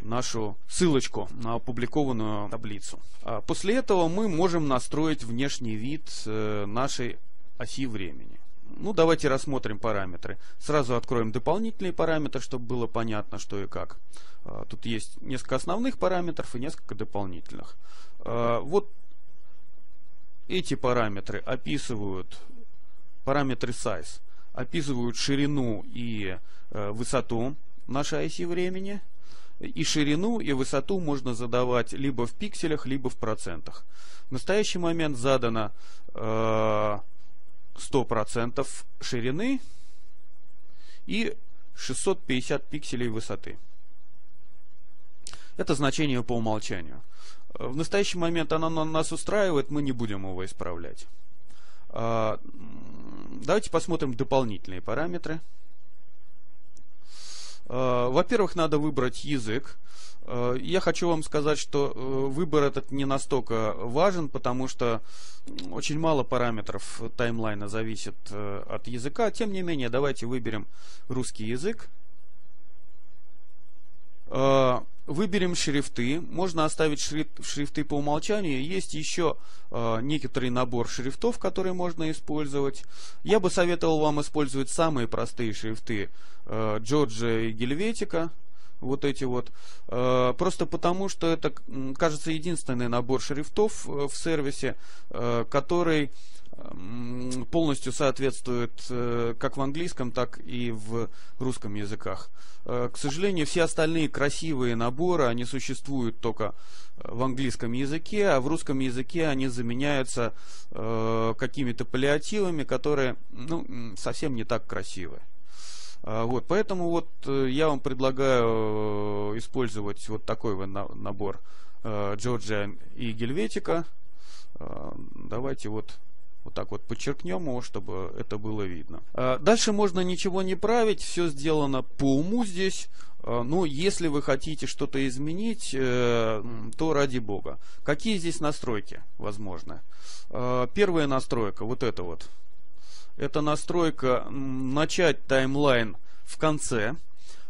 нашу ссылочку на опубликованную таблицу. А после этого мы можем настроить внешний вид э, нашей оси времени. Ну, давайте рассмотрим параметры. Сразу откроем дополнительные параметры, чтобы было понятно, что и как. А, тут есть несколько основных параметров и несколько дополнительных. А, вот эти параметры описывают параметры size, описывают ширину и э, высоту нашей оси времени. И ширину, и высоту можно задавать либо в пикселях, либо в процентах. В настоящий момент задано э, 100% ширины и 650 пикселей высоты. Это значение по умолчанию. В настоящий момент оно нас устраивает, мы не будем его исправлять. А, давайте посмотрим дополнительные параметры. Э, во-первых, надо выбрать язык. Э, я хочу вам сказать, что э, выбор этот не настолько важен, потому что очень мало параметров таймлайна зависит от языка. Тем не менее, давайте выберем русский язык. Выберем шрифты. Можно оставить шрифт, шрифты по умолчанию. Есть еще э, некоторый набор шрифтов, которые можно использовать. Я бы советовал вам использовать самые простые шрифты э, Джорджа и Гельветика вот эти вот, э, просто потому, что это, кажется, единственный набор шрифтов э, в сервисе, э, который полностью соответствует как в английском, так и в русском языках. К сожалению, все остальные красивые наборы, они существуют только в английском языке, а в русском языке они заменяются какими-то паллиативами, которые ну, совсем не так красивые. А, вот, поэтому вот э, я вам предлагаю э, использовать вот такой вот набор э, Джорджия и Гельветика. А, давайте вот вот так вот подчеркнем его, чтобы это было видно. А, дальше можно ничего не править, все сделано по уму здесь. Но если вы хотите что-то изменить, то ради бога. Какие здесь настройки возможны? Первая настройка, вот эта вот, это настройка «Начать таймлайн» в конце.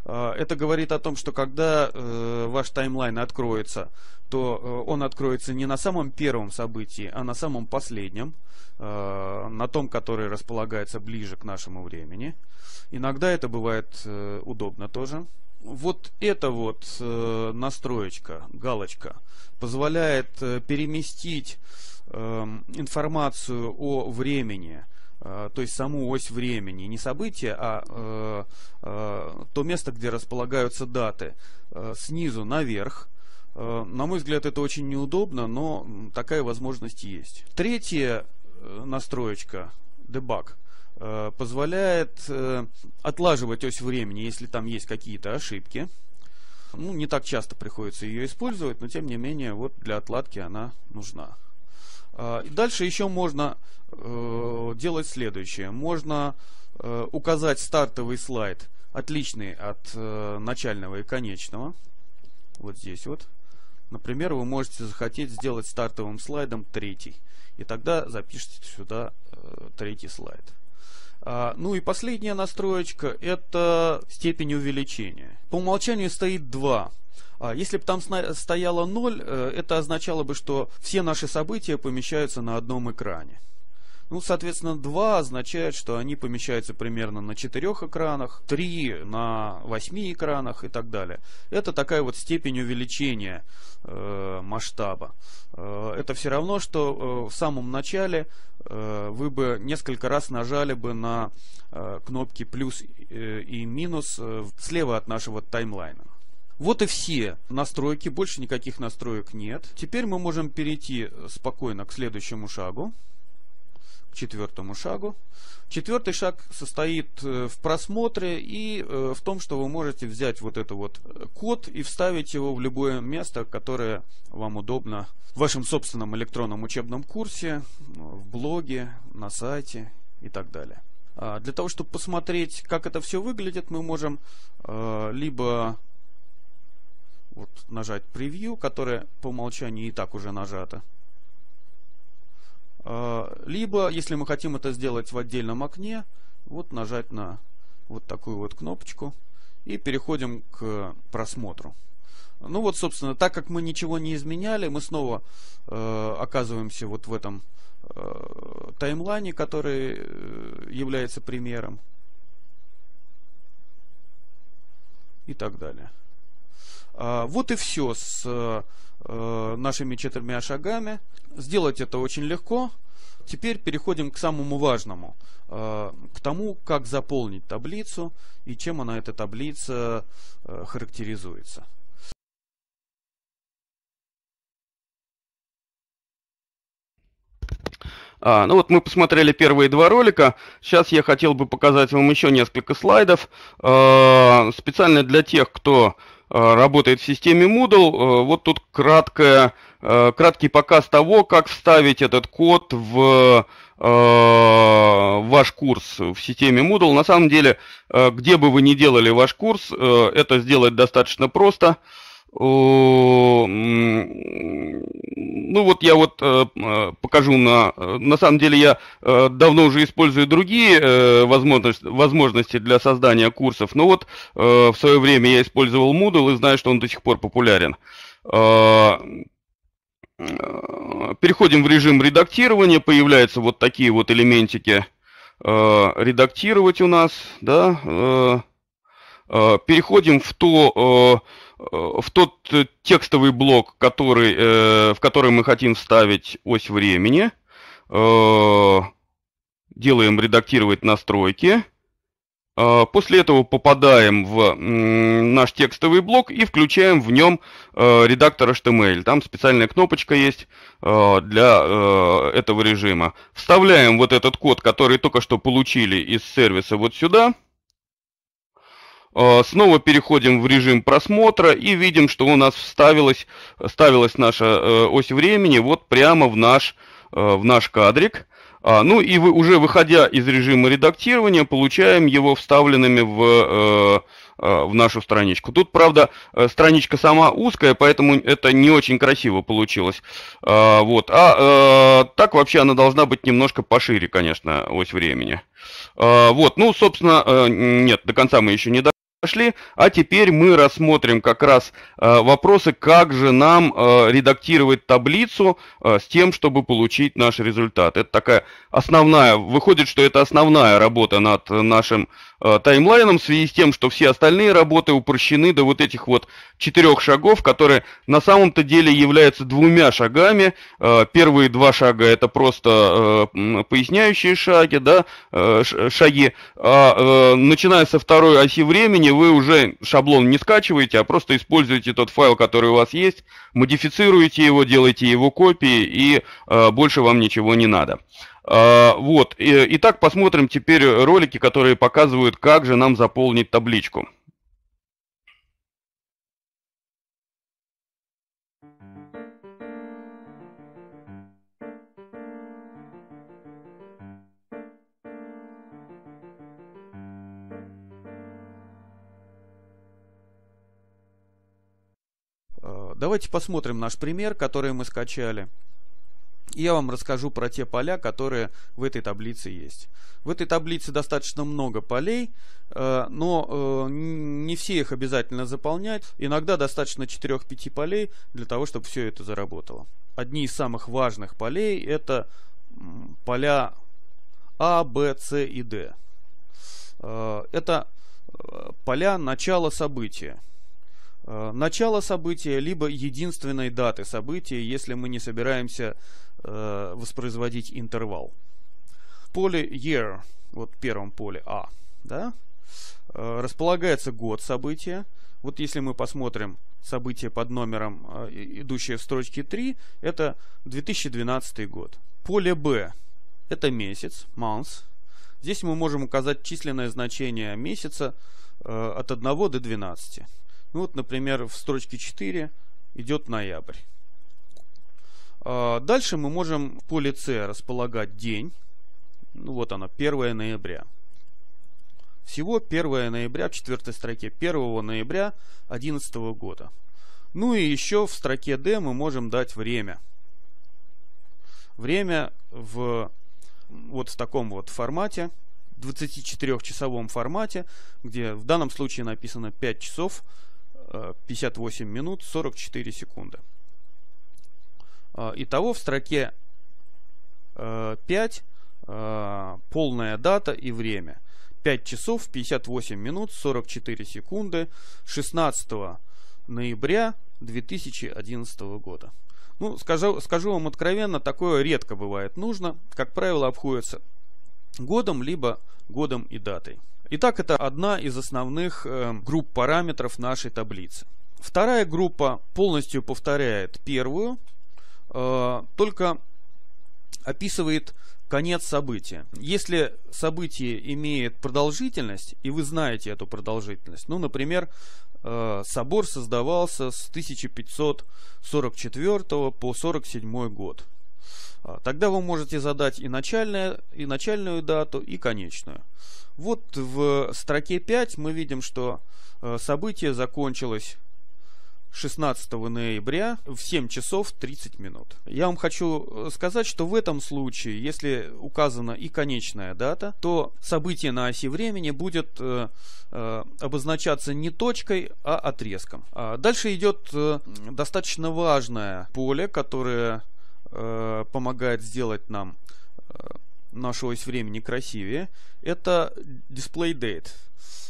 А, это говорит о том, что когда э, ваш таймлайн откроется, то э, он откроется не на самом первом событии, а на самом последнем, э, на том, который располагается ближе к нашему времени. Иногда это бывает удобно тоже. Вот эта вот настроечка, галочка, позволяет переместить эм, информацию о времени – Э, то есть саму ось времени, не события, а э, э, то место, где располагаются даты, снизу наверх. На мой взгляд, это очень неудобно, но такая возможность есть. Третья настроечка, debug, позволяет отлаживать ось времени, если там есть какие-то ошибки. Ну, не так часто приходится ее использовать, но тем не менее, вот для отладки она нужна. А, дальше еще можно э, делать следующее. Можно э, указать стартовый слайд, отличный от э, начального и конечного. Вот здесь вот. Например, вы можете захотеть сделать стартовым слайдом третий. И тогда запишите сюда третий слайд. А, ну и последняя настроечка – это степень увеличения. По умолчанию стоит 2. А, если бы там стояло 0, э, это означало бы, что все наши события помещаются на одном экране. Ну, соответственно, 2 означает, что они помещаются примерно на 4 экранах, 3 на 8 экранах и так далее. Это такая вот степень увеличения э, масштаба. Э, это все равно, что э, в самом начале э, вы бы несколько раз нажали бы на э, кнопки плюс э, и минус э, слева от нашего таймлайна. Вот и все настройки, больше никаких настроек нет. Теперь мы можем перейти э, спокойно к следующему шагу, к четвертому шагу. Четвертый шаг состоит э, в просмотре и э, в том, что вы можете взять вот этот вот код и вставить его в любое место, которое вам удобно в вашем собственном электронном учебном курсе, в блоге, на сайте и так далее. А, для того, чтобы посмотреть, как это все выглядит, мы можем либо вот нажать превью, которое по умолчанию и так уже нажато. А, либо, если мы хотим это сделать в отдельном окне, вот нажать на вот такую вот кнопочку и переходим к просмотру. Ну вот, собственно, так как мы ничего не изменяли, мы снова э, оказываемся вот в этом э, таймлайне, который э, является примером и так далее. А, вот и все с э, э, нашими четырьмя шагами. Сделать это очень легко. Теперь переходим к самому важному, э, к тому, как заполнить таблицу и чем она, эта таблица, характеризуется. А, ну вот мы посмотрели первые два ролика. Сейчас я хотел бы показать вам еще несколько слайдов. Э, специально для тех, кто Э, работает в системе Moodle. Э, вот тут краткое, э, краткий показ того, как вставить этот код в ваш курс в системе Moodle. На самом деле, где бы вы ни делали ваш курс, это сделать достаточно просто. Просто Э, ну вот я вот э, э, покажу на... На самом деле я давно уже использую другие возможности для создания курсов, но вот в свое время я использовал Moodle и знаю, что он до сих пор популярен. Переходим в режим редактирования, появляются вот такие вот элементики редактировать у нас, да, переходим в то Э, в тот э, текстовый блок, который, э, в который мы хотим вставить ось времени, э, делаем редактировать настройки. Э, после этого попадаем в наш текстовый блок и включаем в нем редактор HTML. Эм Там специальная кнопочка есть для этого режима. Вставляем вот этот код, который только что получили из сервиса вот сюда – Э, снова переходим в режим просмотра и видим, что у нас вставилась, вставилась наша э, ось времени вот прямо в наш, э, в наш кадрик. А, ну и вы, уже выходя из режима редактирования, получаем его вставленными в, в нашу страничку. Тут, правда, страничка сама узкая, поэтому это не очень красиво получилось. А, вот. А так вообще она должна быть немножко пошире, конечно, ось времени. А, вот, ну, собственно, нет, до конца мы еще не пошли. А теперь мы рассмотрим как раз э, вопросы, как же нам э, редактировать таблицу э, с тем, чтобы получить наш результат. Это такая основная, выходит, что это основная работа над нашим Э, таймлайном в связи с тем, что все остальные работы упрощены до вот этих вот четырех шагов, которые на самом-то деле являются двумя шагами. Э, первые два шага это просто э, поясняющие шаги, да, шаги. А, начиная со второй оси времени вы уже шаблон не скачиваете, а просто используете тот файл, который у вас есть, модифицируете его, делаете его копии и больше вам ничего не надо. А, вот. Итак, посмотрим теперь ролики, которые показывают, как же нам заполнить табличку. Э, давайте посмотрим наш пример, который мы скачали я вам расскажу про те поля, которые в этой таблице есть. В этой таблице достаточно много полей, э, но э, не все их обязательно заполнять. Иногда достаточно 4-5 полей для того, чтобы все это заработало. Одни из самых важных полей это поля А, Б, С и Д. Э, это поля начала события. Начало события, либо единственной даты события, если мы не собираемся э, воспроизводить интервал. Поле year, вот в первом поле A, да, э, располагается год события. Вот если мы посмотрим событие под номером, э, идущее в строчке 3, это 2012 год. Поле B – это месяц, month. Здесь мы можем указать численное значение месяца э, от 1 до 12. Ну вот, например, в строчке 4 идет ноябрь. А, дальше мы можем в поле C располагать день. Ну вот она, 1 ноября. Всего 1 ноября в четвертой строке. 1 ноября 2011 года. Ну и еще в строке D мы можем дать время. Время в вот в таком вот формате, 24-часовом формате, где в данном случае написано 5 часов 58 э, минут 44 секунды. А, итого в строке 5 э, э, полная дата и время. 5 часов 58 минут 44 секунды 16 ноября 2011 года. Ну, скажу, скажу вам откровенно, такое редко бывает нужно. Как правило, обходится годом, либо годом и датой. Итак, это одна из основных э, групп параметров нашей таблицы. Вторая группа полностью повторяет первую – Э, только описывает конец события. Если событие имеет продолжительность, и вы знаете эту продолжительность, ну, например, э, собор создавался с 1544 по 47 год. А, тогда вы можете задать и, начальное, и начальную дату, и конечную. Вот в строке 5 мы видим, что э, событие закончилось 16 ноября в 7 часов 30 минут. Я вам хочу э, сказать, что в этом случае, если указана и конечная дата, то событие на оси времени будет э, э, обозначаться не точкой, а отрезком. А дальше идет э, достаточно важное поле, которое э, помогает сделать нам э, нашего ось времени красивее, это display date.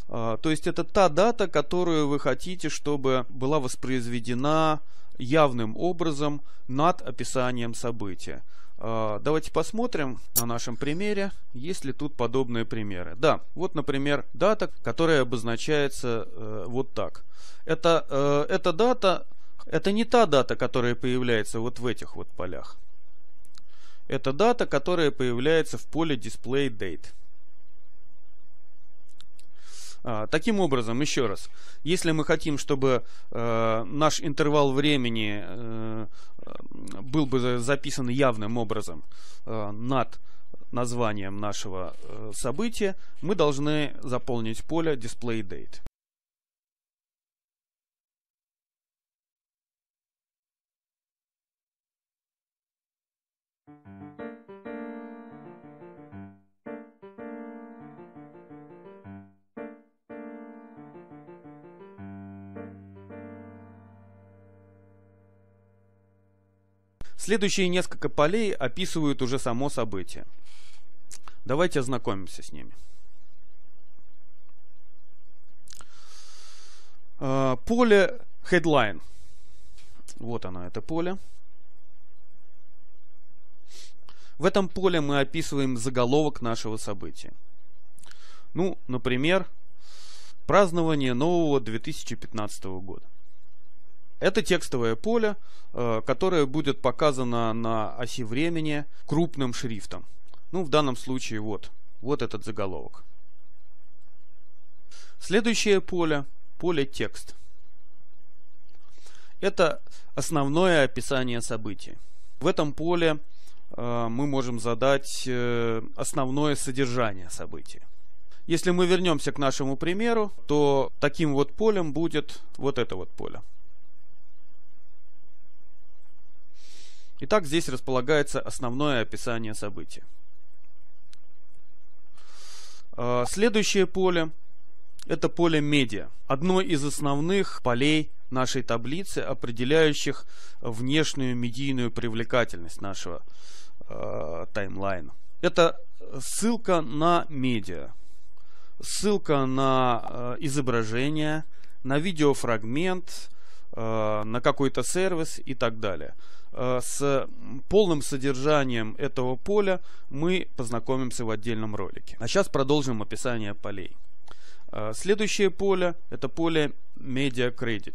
А, то есть это та дата, которую вы хотите, чтобы была воспроизведена явным образом над описанием события. А, давайте посмотрим на нашем примере, есть ли тут подобные примеры. Да, вот, например, дата, которая обозначается э, вот так. Это, э, эта дата, это не та дата, которая появляется вот в этих вот полях. Это дата, которая появляется в поле Display Date. А, таким образом, еще раз, если мы хотим, чтобы э, наш интервал времени э, был бы записан явным образом э, над названием нашего э, события, мы должны заполнить поле Display Date. Следующие несколько полей описывают уже само событие. Давайте ознакомимся с ними. А, поле headline. Вот оно, это поле. В этом поле мы описываем заголовок нашего события. Ну, например, празднование нового 2015 года. Это текстовое поле, э, которое будет показано на оси времени крупным шрифтом. Ну, в данном случае вот, вот этот заголовок. Следующее поле, поле текст. Это основное описание событий. В этом поле э, мы можем задать э, основное содержание событий. Если мы вернемся к нашему примеру, то таким вот полем будет вот это вот поле. Итак, здесь располагается основное описание события. А, следующее поле – это поле медиа, одно из основных полей нашей таблицы, определяющих внешнюю медийную привлекательность нашего э, таймлайна. Это ссылка на медиа, ссылка на э, изображение, на видеофрагмент, Э, на какой-то сервис и так далее. Э, с полным содержанием этого поля мы познакомимся в отдельном ролике. А сейчас продолжим описание полей. Э, следующее поле – это поле Media Credit.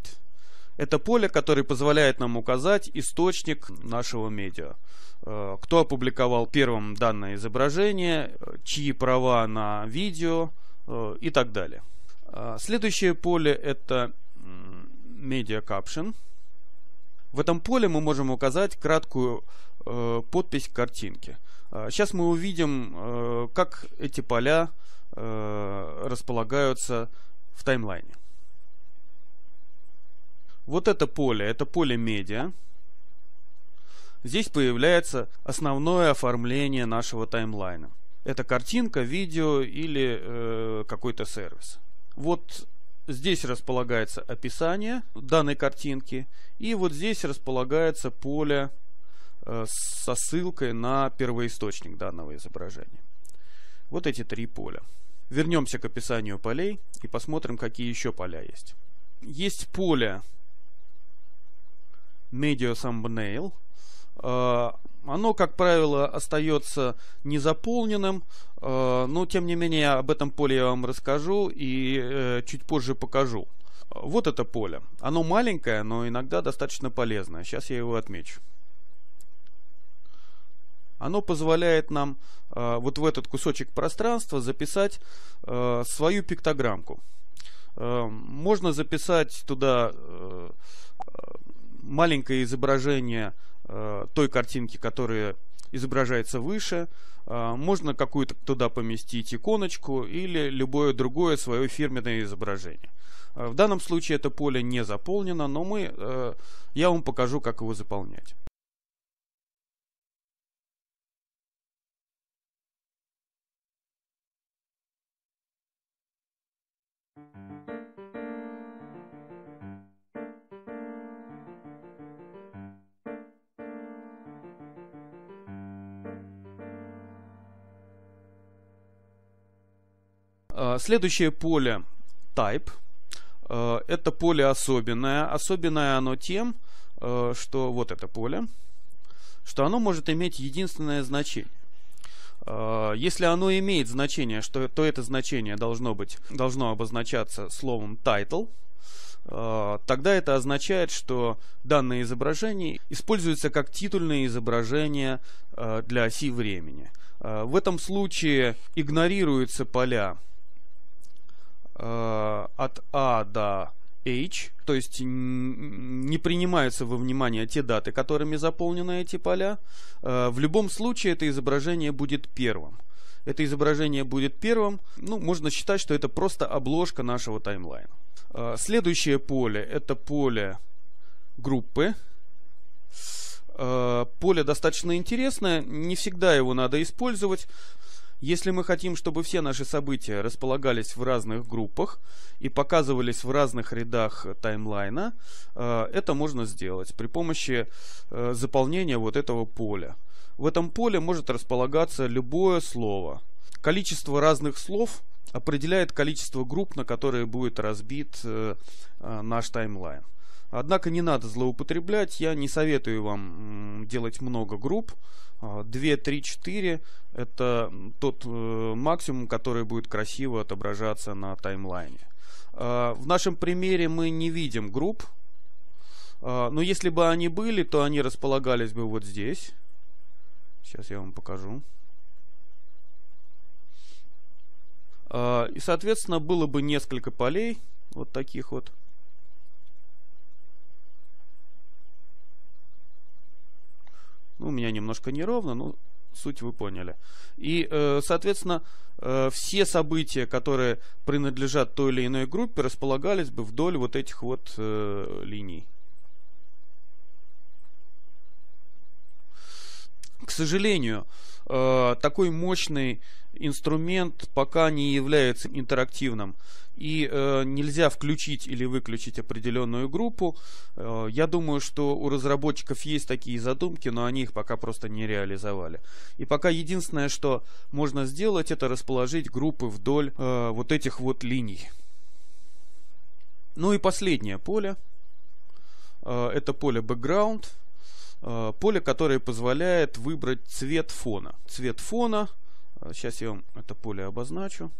Это поле, которое позволяет нам указать источник нашего медиа. Кто опубликовал первым данное изображение, чьи права на видео и так далее. Следующее поле – это Media Caption. В этом поле мы можем указать краткую э, подпись картинки. сейчас а, мы увидим, э, как эти поля э, располагаются в таймлайне. Вот это поле, это поле медиа. Здесь появляется основное оформление нашего таймлайна. Это картинка, видео или э, какой-то сервис. Вот Здесь располагается описание данной картинки. И вот здесь располагается поле э, со ссылкой на первоисточник данного изображения. Вот эти три поля. Вернемся к описанию полей и посмотрим, какие еще поля есть. Есть поле Media Thumbnail. Э, оно, как правило, остается незаполненным, э, но тем не менее об этом поле я вам расскажу и э, чуть позже покажу. Вот это поле. Оно маленькое, но иногда достаточно полезное. Сейчас я его отмечу. Оно позволяет нам э, вот в этот кусочек пространства записать свою пиктограммку. Можно записать туда маленькое изображение Э, той картинки, которая изображается выше. Э, можно какую-то туда поместить иконочку или любое другое свое фирменное изображение. Э, в данном случае это поле не заполнено, но мы, я вам покажу, как его заполнять. А, следующее поле type. А, это поле особенное. Особенное оно тем, а, что вот это поле, что оно может иметь единственное значение. Если оно имеет значение, что, то это значение должно, быть, должно обозначаться словом title, тогда это означает, что данное изображение используется как титульное изображение для оси времени. В этом случае игнорируются поля Э, от А до H, то есть не принимаются во внимание те даты, которыми заполнены эти поля. Э, в любом случае это изображение будет первым. Это изображение будет первым. Ну, можно считать, что это просто обложка нашего таймлайна. Э, следующее поле это поле группы. поле достаточно интересное, не всегда его надо использовать. Если мы хотим, чтобы все наши события располагались в разных группах и показывались в разных рядах таймлайна, э, это можно сделать при помощи э, заполнения вот этого поля. В этом поле может располагаться любое слово. Количество разных слов определяет количество групп, на которые будет разбит э, наш таймлайн. Однако не надо злоупотреблять, я не советую вам делать много групп. 2, 3, 4 это тот э, максимум, который будет красиво отображаться на таймлайне. А, в нашем примере мы не видим групп, а, но если бы они были, то они располагались бы вот здесь. Сейчас я вам покажу. А, и, соответственно, было бы несколько полей, вот таких вот. Ну, у меня немножко неровно, но суть вы поняли. И, э, соответственно, э, все события, которые принадлежат той или иной группе, располагались бы вдоль вот этих вот э, линий. К сожалению, Э, такой мощный инструмент пока не является интерактивным. И э, нельзя включить или выключить определенную группу. Э, я думаю, что у разработчиков есть такие задумки, но они их пока просто не реализовали. И пока единственное, что можно сделать, это расположить группы вдоль э, вот этих вот линий. Ну и последнее поле. Э, это поле background. Э, поле, которое позволяет выбрать цвет фона. Цвет фона, сейчас э, я вам это поле обозначу.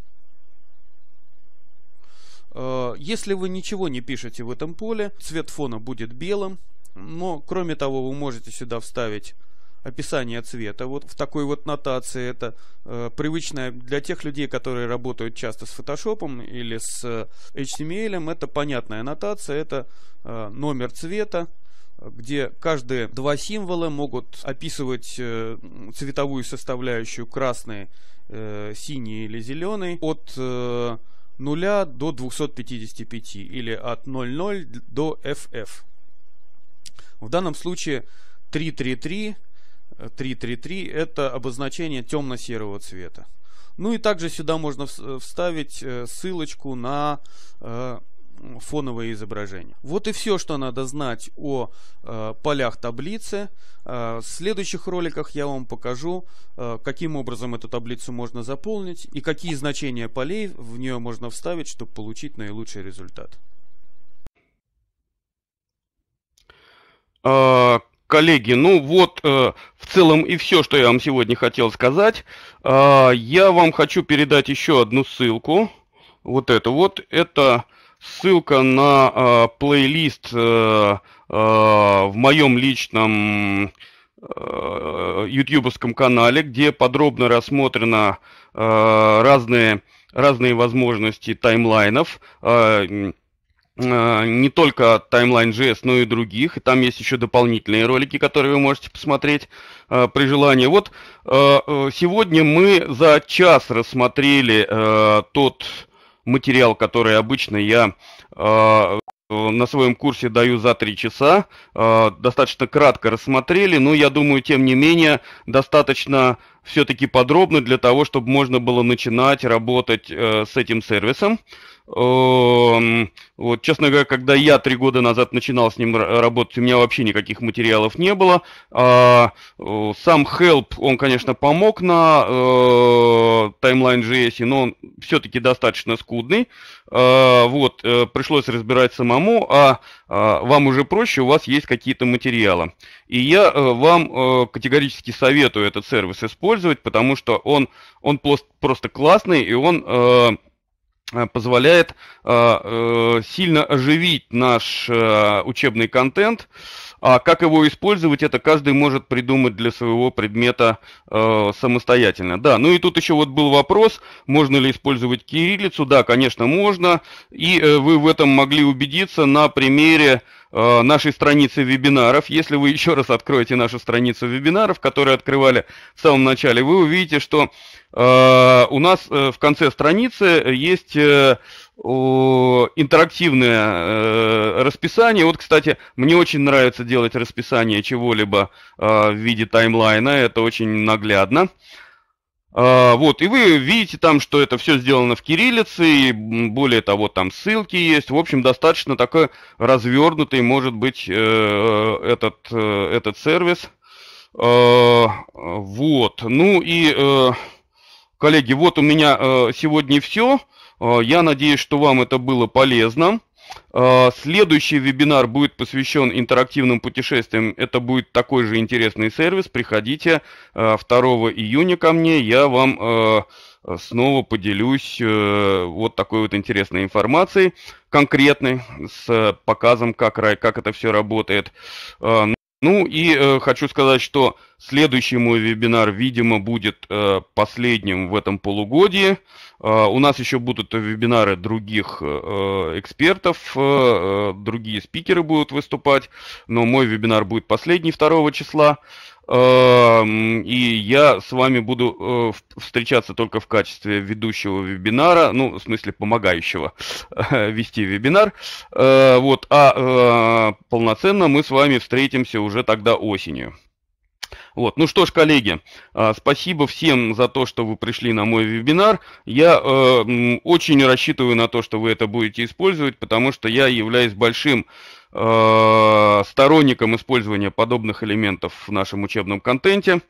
Э, если вы ничего не пишете в этом поле, цвет фона будет белым, но кроме того вы можете сюда вставить описание цвета вот в такой вот нотации. Это э, привычное для тех людей, которые работают часто с фотошопом или с э, HTML. Эм это понятная нотация, это э, номер цвета, где каждые два символа могут описывать э, цветовую составляющую красный, э, синий или зеленый от 0 э, до 255 или от 00 до FF. В данном случае 333 333 это обозначение темно-серого цвета. Ну и также сюда можно вставить ссылочку на фоновое изображение. Вот и все, что надо знать о э, полях таблицы. Э, в следующих роликах я вам покажу, э, каким образом эту таблицу можно заполнить и какие значения полей в нее можно вставить, чтобы получить наилучший результат. А, коллеги, ну вот э, в целом и все, что я вам сегодня хотел сказать. Э, я вам хочу передать еще одну ссылку. Вот это вот. Это ссылка на э, плейлист э, э, в моем личном э, ютубовском канале, где подробно рассмотрено э, разные, разные возможности таймлайнов. Э, э не только таймлайн Timeline.js, но и других. И там есть еще дополнительные ролики, которые вы можете посмотреть э, при желании. Вот э, э сегодня мы за час рассмотрели э, тот материал, который обычно я э, на своем курсе даю за три часа, э, достаточно кратко рассмотрели, но я думаю, тем не менее, достаточно все-таки подробно для того, чтобы можно было начинать работать э, с этим сервисом. Эм, вот, честно говоря, когда я три года назад начинал с ним работать, у меня вообще никаких материалов не было. А, э, сам Help, он, конечно, помог на э, Timeline.js, но он все-таки достаточно скудный. А, вот, э, пришлось разбирать самому, а, а вам уже проще, у вас есть какие-то материалы. И я вам категорически советую этот сервис использовать, потому что он, он просто классный, и он Э, позволяет э, э, сильно оживить наш учебный контент, а как его использовать, это каждый может придумать для своего предмета э, самостоятельно. Да, ну и тут еще вот был вопрос, можно ли использовать кириллицу. Да, конечно, можно. И э, вы в этом могли убедиться на примере э, нашей страницы вебинаров. Если вы еще раз откроете нашу страницу вебинаров, которые открывали в самом начале, вы увидите, что э, у нас э, в конце страницы есть... Э, интерактивное э, расписание. Вот, кстати, мне очень нравится делать расписание чего-либо э, в виде таймлайна. Это очень наглядно. А, вот, и вы видите там, что это все сделано в кириллице, и более того, там ссылки есть. В общем, достаточно такой развернутый может быть э, этот, этот сервис. А, вот, ну и, коллеги, вот у меня сегодня все. Э, я надеюсь, что вам это было полезно. Э, следующий вебинар будет посвящен интерактивным путешествиям. Это будет такой же интересный сервис. Приходите 2 э, июня ко мне, я вам снова поделюсь вот такой вот интересной информацией, конкретной, с показом, как, как это все работает. Ну и э, хочу сказать, что следующий мой вебинар, видимо, будет э, последним в этом полугодии. Э, у нас еще будут вебинары других э, экспертов, э, э другие спикеры будут выступать, но мой вебинар будет последний 2 числа. Эм, и я с вами буду э, встречаться только в качестве ведущего вебинара, ну, в смысле, помогающего вести вебинар. Э, вот, а э, полноценно мы с вами встретимся уже тогда осенью. Вот. Ну что ж, коллеги, а, спасибо всем за то, что вы пришли на мой вебинар. Я э, очень рассчитываю на то, что вы это будете использовать, потому что я являюсь большим э, сторонником использования подобных элементов в нашем учебном контенте.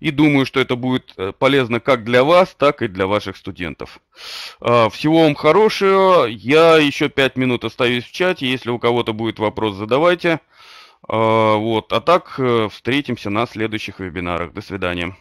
И думаю, что это будет э, полезно как для вас, так и для ваших студентов. Э, всего вам хорошего. Я еще 5 минут остаюсь в чате. Если у кого-то будет вопрос, задавайте. А, вот. А так э, встретимся на следующих вебинарах. До свидания.